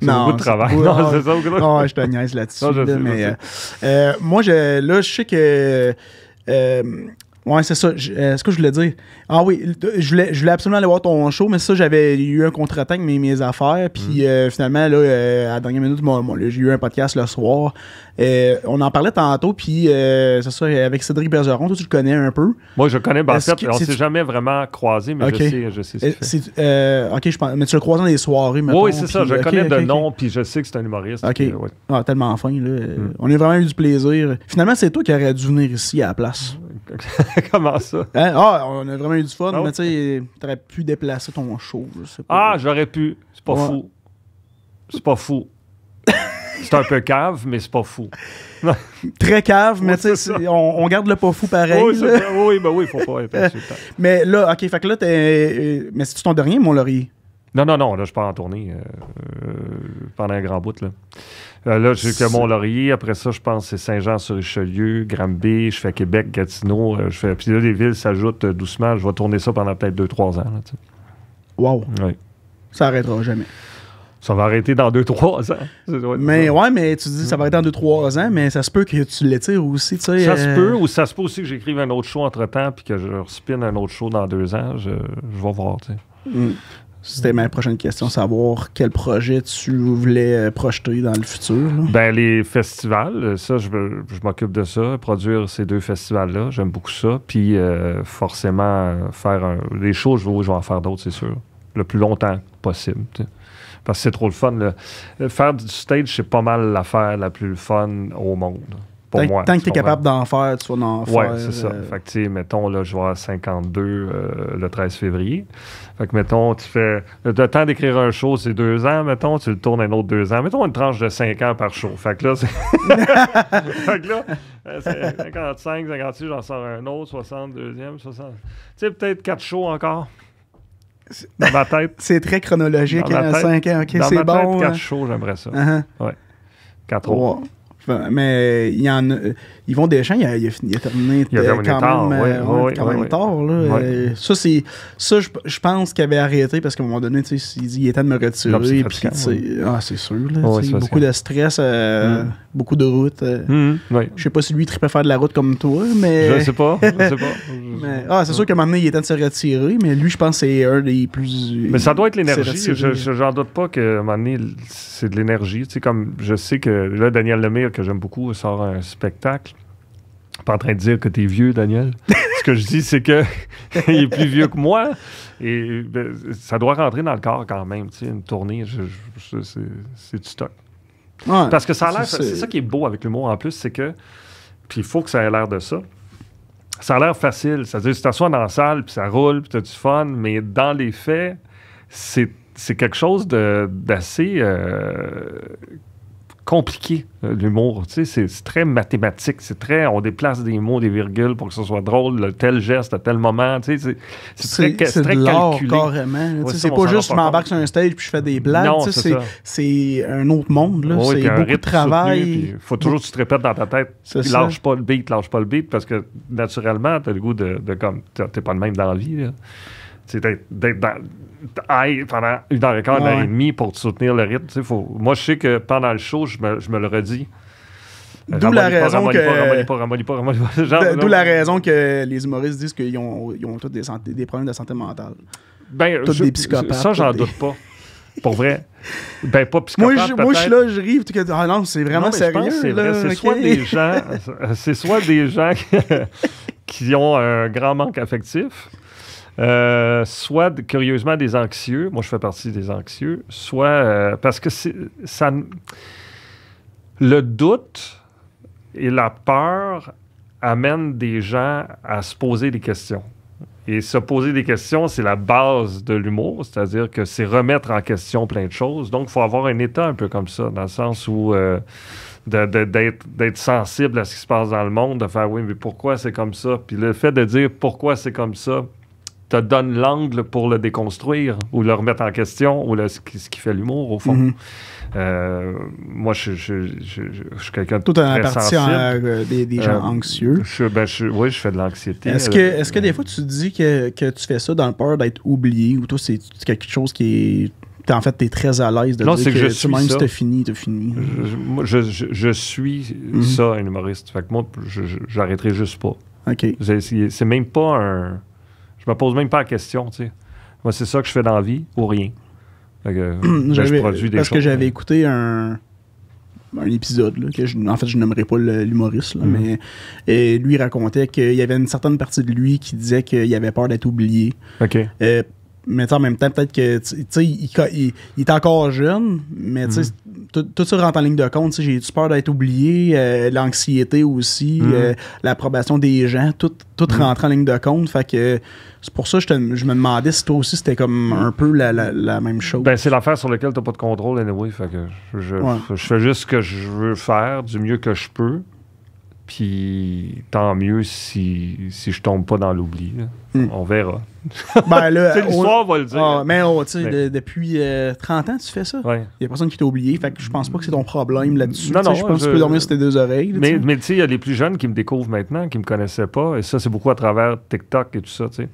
S2: Non, travail. non, je
S1: te là-dessus. Euh, euh,
S2: moi, je, là, je
S1: sais que. Euh, Ouais, c'est ça. est euh, ce que je voulais dire. Ah oui, euh, je voulais, absolument aller voir ton show, mais ça, j'avais eu un contre-attaque avec mes, affaires. Puis mm. euh, finalement, là, à la dernière minute, j'ai eu un podcast le soir. on en parlait tantôt, puis c'est ça, avec Cédric Bergeron, toi, tu le connais un peu. Moi, je connais pas ben, que, on s'est
S2: jamais vraiment croisé, mais je sais, je
S1: sais ok, je pense, mais tu le croises dans les soirées, maintenant. Oui, c'est ça, je connais de nom,
S2: puis je sais que c'est un humoriste. Ok,
S1: ah, tellement fin, là. Mm. On a vraiment eu du plaisir. Finalement, c'est toi qui aurais dû venir ici à la place. Comment ça? Hein? Ah, on a vraiment eu du fun, ah mais tu sais, t'aurais pu déplacer ton show. Ah, j'aurais
S2: pu. C'est pas fou. C'est pas fou. c'est un peu cave, mais c'est pas fou.
S1: Très cave, mais tu sais, on, garde le pas fou pareil. Oui, il
S2: oui, ben oui, faut pas.
S1: mais là, OK, fait que là, t'es. Euh, mais c'est-tu ton dernier, mon laurier?
S2: Non, non, non, là, je pars en tournée euh, euh, pendant un grand bout. Là, euh, là j'ai que mon laurier après ça, je pense c'est Saint-Jean-sur-Richelieu, Granby, je fais Québec, Gatineau. je fais... Puis là, les villes s'ajoutent doucement. Je vais tourner ça pendant peut-être 2 trois ans. Waouh. wow! Ça arrêtera jamais. Ça va arrêter dans 2-3 ans.
S1: Mais ouais, mais tu dis que ça va arrêter dans 2-3 ans, mais ça se peut que tu l'étires aussi. ça se peut,
S2: ou ça se peut aussi que j'écrive un autre show entre temps, puis que je respine un autre show dans 2 ans. Je, je vais voir. Tu sais.
S1: Mm. C'était ma prochaine question, savoir quel projet tu voulais
S2: euh, projeter
S1: dans le futur.
S2: Ben, les festivals, euh, ça, je, m'occupe de ça, produire ces deux festivals-là, j'aime beaucoup ça. Puis euh, forcément, faire un, les choses, je, vais en faire d'autres, c'est sûr, le plus longtemps possible. Parce que c'est trop le fun. Faire du stage, c'est pas mal l'affaire la plus fun au monde tant, que tu es capable d'en faire, tu vas en faire. Oui, c'est ça. Euh, fait que, mettons, là, je vais à 52 euh, le 13 février. Fait que, mettons, tu fais. Le, temps d'écrire un show, c'est deux ans. Mettons, tu le tournes un autre deux ans. Mettons une tranche de cinq ans par show. Fait que là, c'est. fait que là, 55, euh, 56, j'en sors un autre, 60, e 60. Tu sais, peut-être quatre shows encore.
S1: Dans ma tête. c'est très chronologique, Dans hein, tête, 5 ans. OK, c'est bon. Tête, 4 hein. shows,
S2: j'aimerais ça. Uh -huh.
S1: Ouais. 4 mais il y en a, Yvon Deschamps, il a, il terminé, quand même, euh, quand même tard. Euh, ça, c'est, ça je, pense qu'il avait arrêté parce qu'à un moment donné, il dit il était de me retirer. Puis, ah, c'est sûr. Là, beaucoup de stress. Euh, mm beaucoup de routes. Euh, mhm, je ne sais pas si lui tripait faire de la
S2: route comme toi, mais. Je sais pas. Je sais
S1: pas. ah, c'est sûr que donné, il est temps de se retirer, mais lui, je pense c'est un des plus. Mais ça doit être l'énergie. Je
S2: n'en doute pas que, un moment donné, c'est de l'énergie. Tu comme je sais que là, Daniel Lemire, que j'aime beaucoup, sort un spectacle. pas en train de dire que tu es vieux, Daniel. Ce que je dis, c'est que il est plus vieux que moi. Et ben, ça doit rentrer dans le corps quand même. Tu une tournée, c'est du stock.
S1: Parce que ça a l'air. C'est ça qui est
S2: beau avec l'humour en plus, c'est que. Puis il faut que ça ait l'air de ça. Ça a l'air facile. ça à dire tu t'assois dans la salle, puis ça roule, puis t'as du fun, mais dans les faits, c'est quelque chose d'assez. Euh, compliqué, euh, l'humour. Tu sais, c'est très mathématique. C'est très. On déplace des mots, des virgules pour que ce soit drôle, le tel geste à tel moment. Tu sais, c'est très, c'est très de calculé. carrément. c'est pas juste je m'embarque
S1: sur un stage puis je fais des blagues. Tu sais,
S2: c'est
S1: un autre monde. Là. c'est beaucoup de travail. Il faut
S2: toujours que tu te répètes dans ta tête lâche pas le beat, lâche pas le beat parce que naturellement, tu as le goût de, de comme. T'es pas le même dans la vie. Là d'être pendant une heure et quart, une et demie pour soutenir le rythme. Faut... Moi, je sais que pendant le show, je me, je me le redis. Euh, d'où la raison que. D'où la
S1: raison que les humoristes disent qu'ils ont, ils ont tous des, des, problèmes de santé mentale. Ben, des psychopathes. Ça, j'en doute
S2: pas. Pour vrai. Ben, pas psychopathes, Moi, je, moi, je suis là,
S1: je rive. Ah non, c'est vraiment sérieux. C'est soit des gens.
S2: c'est soit des gens qui ont un grand manque affectif euh, soit curieusement des anxieux, moi je fais partie des anxieux, soit euh, parce que ça, le doute et la peur amènent des gens à se poser des questions. Et se poser des questions, c'est la base de l'humour, c'est-à-dire que c'est remettre en question plein de choses. Donc, il faut avoir un état un peu comme ça, dans le sens où euh, d'être sensible à ce qui se passe dans le monde, de faire oui, mais pourquoi c'est comme ça? Puis le fait de dire pourquoi c'est comme ça, te donne l'angle pour le déconstruire ou le remettre en question ou ce, qui, fait l'humour, au fond. Mhm. Euh, moi, je, suis quelqu'un de Tout très partie En, euh, des, gens euh, anxieux. Ben, oui, je fais de l'anxiété. Est-ce que,
S1: est que des fois, tu dis que, tu fais ça dans le peur d'être oublié ou toi, c'est quelque chose qui est en fait, tu es très à l'aise de non, dire que, tu, fini, fini.
S2: Je, je, suis mhm. ça, un humoriste. Fait que moi, j'arrêterai juste pas. OK. C'est même pas un me pose même pas la question, tu sais. Moi, c'est ça que je fais dans la vie ou rien. Ben, parce que j'avais
S1: écouté un, épisode, là, en fait, je n'aimerais pas l'humoriste, mhm. mais et lui racontait qu'il y avait une certaine partie de lui qui disait qu'il avait peur d'être oublié. ok euh, mais en même temps, peut-être que, il, est encore jeune, mais mm. tout ça rentre en ligne de compte. J'ai eu peur d'être oublié, euh, l'anxiété aussi, mm. euh, l'approbation des gens, tout, tout mm. rentre en ligne de compte. Fait que c'est pour ça que je, me demandais si
S2: toi aussi c'était comme un peu la, même chose. Ben, c'est l'affaire sur laquelle tu pas de contrôle, anyway. Fait que je, fais juste ce que je veux faire du mieux que je peux. Puis tant mieux si, si je tombe pas dans l'oubli. On verra.
S1: bah là, l'histoire va le dire. Ah, mais oh, tu depuis 30 euh, ans, tu fais ça. Il n'y a personne qui t'a oublié. Fait que je pense pas que c'est ton problème là-dessus. je pense que tu peux dormir sur tes deux
S2: oreilles. mais tu sais, il y a les plus jeunes qui me découvrent maintenant, qui me connaissaient pas. Et ça, c'est beaucoup à travers TikTok et tout ça, tu sais.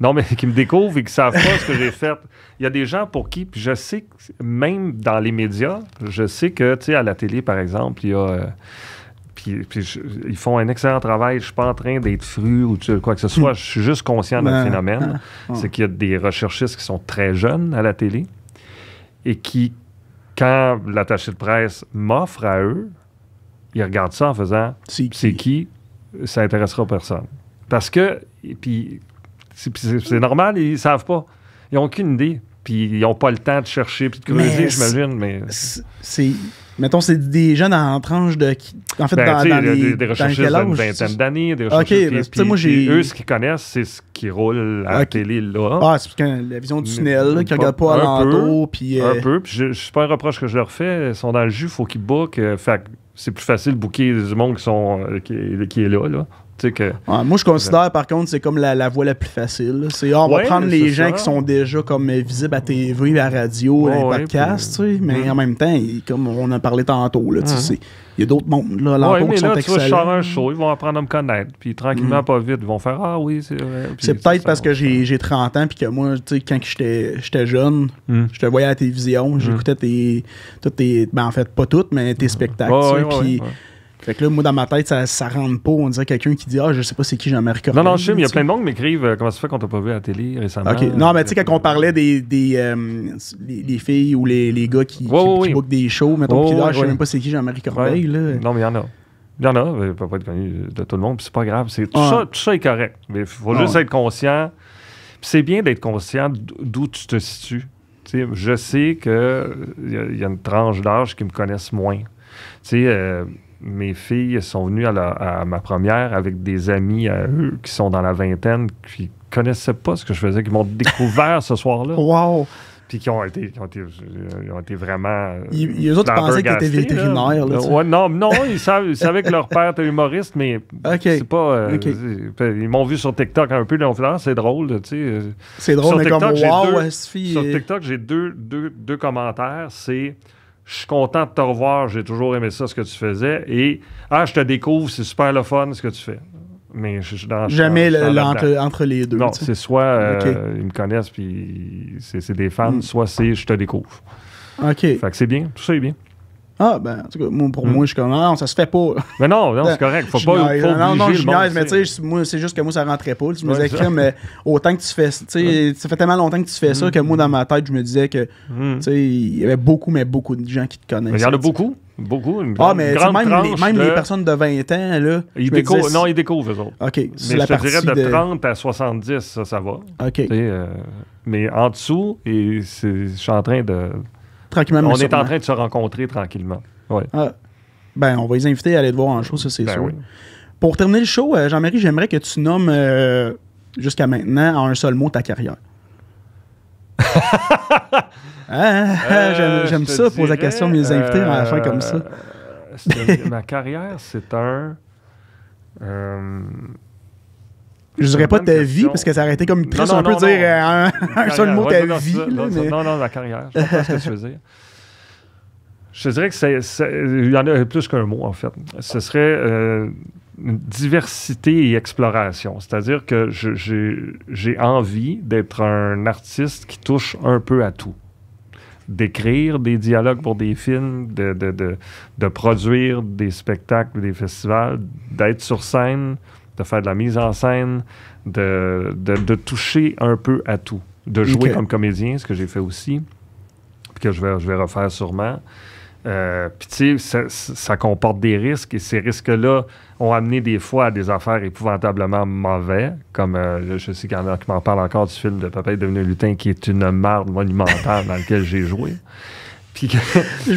S2: Non, mais qui me découvrent et qui savent pas ce que j'ai fait. Il y a des gens pour qui, puis je sais que même dans les médias, je sais que, tu sais, à la télé, par exemple, il y a. Euh, puis, ils font un excellent travail. Je suis pas en train d'être fru ou quoi que ce soit. Je suis juste conscient d'un phénomène. Ah. Ah. C'est qu'il y a des recherchistes qui sont très jeunes à la télé et qui, quand l'attaché de presse m'offre à eux, ils regardent ça en faisant c'est qui? ça intéressera personne. Parce que, puis c'est normal, ils savent pas. Ils ont aucune idée. Puis ils n'ont pas le temps de chercher puis de creuser, j'imagine. Mais...
S1: C'est Mettons, c'est des jeunes en tranche de. En fait, ben, dans, dans les, des, des recherchistes d'une vingtaine d'années, des recherchistes. Ben, eux, ce
S2: qu'ils connaissent, c'est ce qui roule à la télé là. Ah, c'est
S1: parce que la vision du tunnel, qui regarde pas à l'entour. Puis, euh, Un peu,
S2: puis je, suis pas un reproche que je leur fais. Ils sont dans le jus, faut qu'ils bookent. Euh, fait c'est plus facile de booker du monde qui, sont, euh, qui est là, là moi, je considère,
S1: par contre, c'est comme la, voie la plus facile. C'est ah, on va prendre les gens qui sont déjà comme euh, visibles à TV, à la radio, à ouais, podcast, mais en même temps, comme on a parlé tantôt, il y a d'autres mondes là, qui sont
S2: tu ils vont apprendre à me connaître, puis tranquillement, mm. pas vite, ils vont faire ah oui, c'est vrai. C'est
S1: peut-être parce que j'ai 30 ans, puis que moi, tu sais, quand j'étais jeune, mm. je te voyais à la télévision, mm. j'écoutais tes, ben, en fait pas toutes, mais tes spectacles, fait que là, moi, dans ma tête, ça, ça rentre pas. On dirait
S2: quelqu'un qui dit Ah, je sais pas c'est qui Jean-Marie Corbeil. » Non, non, je sais, mais il y a plein de monde qui m'écrivent euh, Comment ça se fait qu'on t'a pas vu à la télé récemment Ok. Non,
S1: mais tu sais, quand on parlait des, des les, euh, filles ou les, les gars qui, qui- des shows,
S2: mettons, Ouais, qui disent je sais même pas c'est qui Jean-Marie Corbeil. là. Non, mais il y en a. Il y en a, Il ne peut pas être connu de tout le monde, puis c'est pas grave. C'est, tout, ça, tout est correct. Mais il faut juste être conscient. Puis c'est bien d'être conscient d'où tu te situes. je sais qu'il euh, y, a- une tranche d'âge qui me connaissent moins. Tu sais, mes filles sont venues à, ma première avec des amis eux qui sont dans la vingtaine, qui connaissaient pas ce que je faisais, qui m'ont découvert ce soir-là. Wow! Puis qui ont été, qui ont été, euh, vraiment. Euh, ils, les autres pensaient qu'ils étaient vétérinaire. non, non ils, savaient, que leur père était humoriste, mais c'est pas. Euh, ils m'ont vu sur TikTok un peu, ils ont fait ah, c'est drôle, tu sais. C'est drôle, sur mais TikTok, comme wow, deux, Sur TikTok, j'ai deux, deux, deux commentaires. C'est je suis content de te revoir, j'ai toujours aimé ça, ce que tu faisais. Et ah, je te découvre, c'est super le fun ce que tu fais. Mais je, dans, Jamais entre, les deux. Non, c'est soit euh, ils me connaissent, puis c'est des fans, hmm. soit c'est je te découvre. OK. Fait que c'est bien, tout ça est bien.
S1: Ah, ben, en tout cas, pour hmm. moi,
S2: je suis comme, ah, non, ça se fait pas. Mais non, c'est ben, correct. Faut pas. faut non, non, je niaise, mais
S1: tu sais, moi, c'est juste que moi, ça rentrait pas. Tu me disais, mais autant que tu fais. Tu sais, ça fait tellement longtemps que tu fais ça hmm. que moi, dans ma tête, je me disais que, hmm. tu sais, il y avait beaucoup, mais beaucoup de gens qui te connaissent. Il y en a beaucoup. Beaucoup. ah, mais même, les, même les
S2: personnes de 20 ans, là. Ils découvrent, non, ils découvrent, eux autres. OK. Mais je te dirais de, 30 à 70, ça, ça va. OK. Euh, mais en dessous, je suis en train de on est en train de se rencontrer tranquillement.
S1: Ah, ben, on va les inviter à aller te voir en show, ça, c'est ben sûr. Pour terminer le show, euh, Jean-Marie, j'aimerais que tu nommes euh, jusqu'à maintenant en un seul mot ta carrière.
S2: Hein, hein? Euh, ah, j'aime ça, pose la question à mes invités à la fin comme ça. ma carrière, c'est un.
S1: Je dirais pas ta vie, parce que ça aurait été comme triste, on peut dire euh, un, seul mot ta non, vie. Non, non, la
S2: carrière. Je pas ce que tu veux dire. Je dirais que il y en a plus qu'un mot, en fait. Ce serait euh, diversité et exploration. C'est-à-dire que j'ai, envie d'être un artiste qui touche un peu à tout. D'écrire des dialogues pour des films, de, de produire des spectacles, des festivals, d'être sur scène, de faire de la mise en scène, de, de, toucher un peu à tout. De jouer comme comédien, ce que j'ai fait aussi, que je vais, je vais refaire sûrement. Euh, puis tu sais, ça, comporte des risques et ces risques-là ont amené des fois à des affaires épouvantablement mauvaises, comme euh, je sais qu'il y en a qui m'en parlent encore du film de Papa est devenu lutin qui est une merde monumentale dans lequel j'ai joué. Je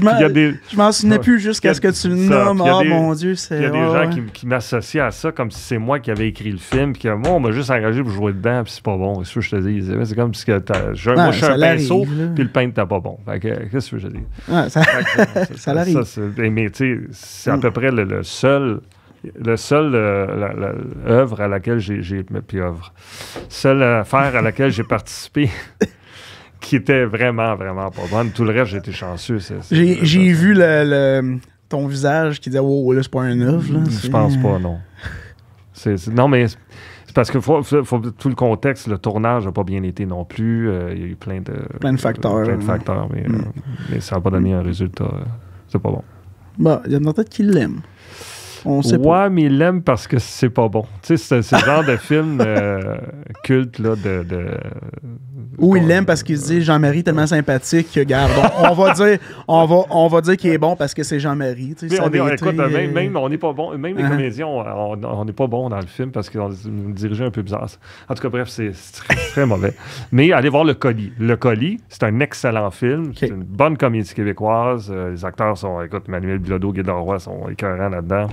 S2: je m'en souviens plus jusqu'à ce que tu le nommes. oh, mon Dieu, c'est. Il y a des gens qui, m'associent à ça comme si c'est moi qui avais écrit le film, puis que moi, on m'a juste engagé pour jouer dedans, puis c'est pas bon. C'est je te dis. C'est comme si tu moi, je un pinceau, puis le peintre, t'as pas bon. qu'est-ce que je te dis? ça ça ça l'arrive. Mais tu sais, c'est à peu près le, seul le seul euh, œuvre à laquelle j'ai puis œuvre seule affaire à laquelle j'ai participé qui était vraiment, vraiment pas bonne. Tout le reste, j'étais chanceux. J'ai vu ton visage qui disait Oh, là, c'est pas un œuf. Je pense pas, non. non, mais c'est parce que tout le contexte, le tournage n'a pas bien été non plus. Euh, il y a eu plein de, plein de facteurs. Plein mm. euh, mais, ça n'a pas donné un résultat. Euh, c'est pas bon. Bah, il y en a peut-être qui l'aiment. On ouais, mais il l'aime parce que c'est pas bon. Tu sais, c'est le genre de film culte là, de
S1: ou il l'aime parce qu'il se dit Jean-Marie tellement sympathique garde. On, va dire, on va, on va dire qu'il est bon parce que c'est Jean-Marie. même,
S2: pas bon, même les uh-huh. comédiens, on n'est pas bon dans le film parce qu'ils ont dirigé un peu bizarre. En tout cas, bref, c'est très, mauvais. Mais allez voir Le Colis. Le Colis, c'est un excellent film. C'est une bonne comédie québécoise. Euh, les acteurs sont, écoute, Manuel Bilodeau, Guy sont écœurants là-dedans.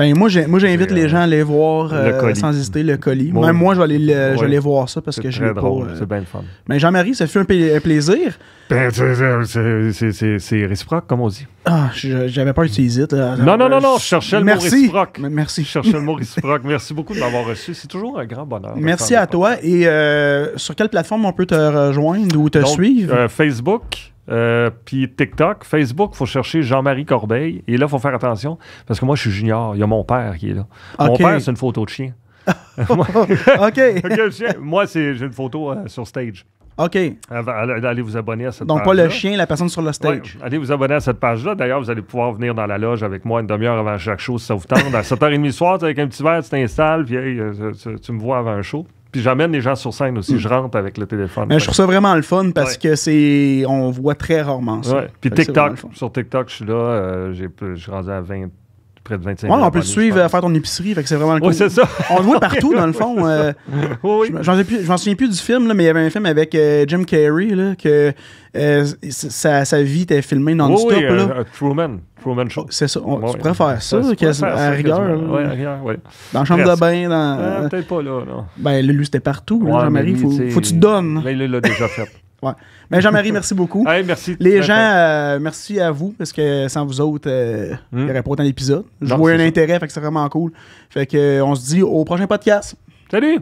S2: Ben, moi, j'invite les euh, gens à aller
S1: voir euh, sans hésiter le colis. Même ben, moi, je vais aller, voir ça parce que je l'ai pas. Euh, c'est bien le fun. Mais ben, Jean-Marie, ça fait un, plaisir.
S2: Ben, c'est réciproque, comme on dit.
S1: Ah, j'avais pas utilisé. Non, non, non, non, je cherchais le mot réciproque.
S2: Merci. Je cherchais le mot réciproque. Merci beaucoup de m'avoir reçu. C'est toujours un grand bonheur. Merci
S1: à toi. Et sur quelle plateforme on peut te rejoindre ou te suivre?
S2: Facebook. Euh, puis TikTok, Facebook, il faut chercher Jean-Marie Corbeil. Et là, il faut faire attention parce que moi, je suis junior. Il y a mon père qui est là. Mon père, c'est une photo de chien. OK. moi, c'est, j'ai une photo euh, sur stage. OK. Allez vous abonner à cette Donc, page. Donc, pas le chien, la personne sur le stage. allez vous abonner à cette page-là. D'ailleurs, vous allez pouvoir venir dans la loge avec moi une demi-heure avant chaque show si ça vous tente. à 7h30 soir, avec un petit verre, tu t'installes, puis euh, tu, tu me vois avant un show. Puis j'amène les gens sur scène aussi. Mm. Je rentre avec le téléphone. Mais je trouve ça vraiment le
S1: fun parce que c'est. On voit très rarement ça. Ouais. Puis TikTok,
S2: sur TikTok, je suis là. Euh, je suis rendu à 20 près de 25 ouais, on peut te suivre,
S1: euh, faire ton épicerie, fait que c'est vraiment le ouais, c'est ça. On le voit partout, dans le fond. Euh, oui. Je m'en souviens plus du film, là, mais il y avait un film avec euh, Jim Carrey, là, que euh, sa, vie était filmée non-stop. Oui, oui, euh,
S2: Truman. Truman Show. Oh, c'est ça. tu pourrais faire ça, ça à, rigueur. Oui, à
S1: Dans la chambre de bain, dans... Peut-être pas là, non. Ben, lui, c'était partout. Jean-Marie, faut, faut que tu te donnes. Là, il l'a déjà fait. Mais Jean-Marie, merci beaucoup. merci. Les gens, euh, merci à vous, parce que sans vous autres, euh, il n'y hmm. aurait pas autant d'épisodes. Je vois un intérêt, c'est vraiment cool. Fait que euh, on se dit au prochain podcast. Salut!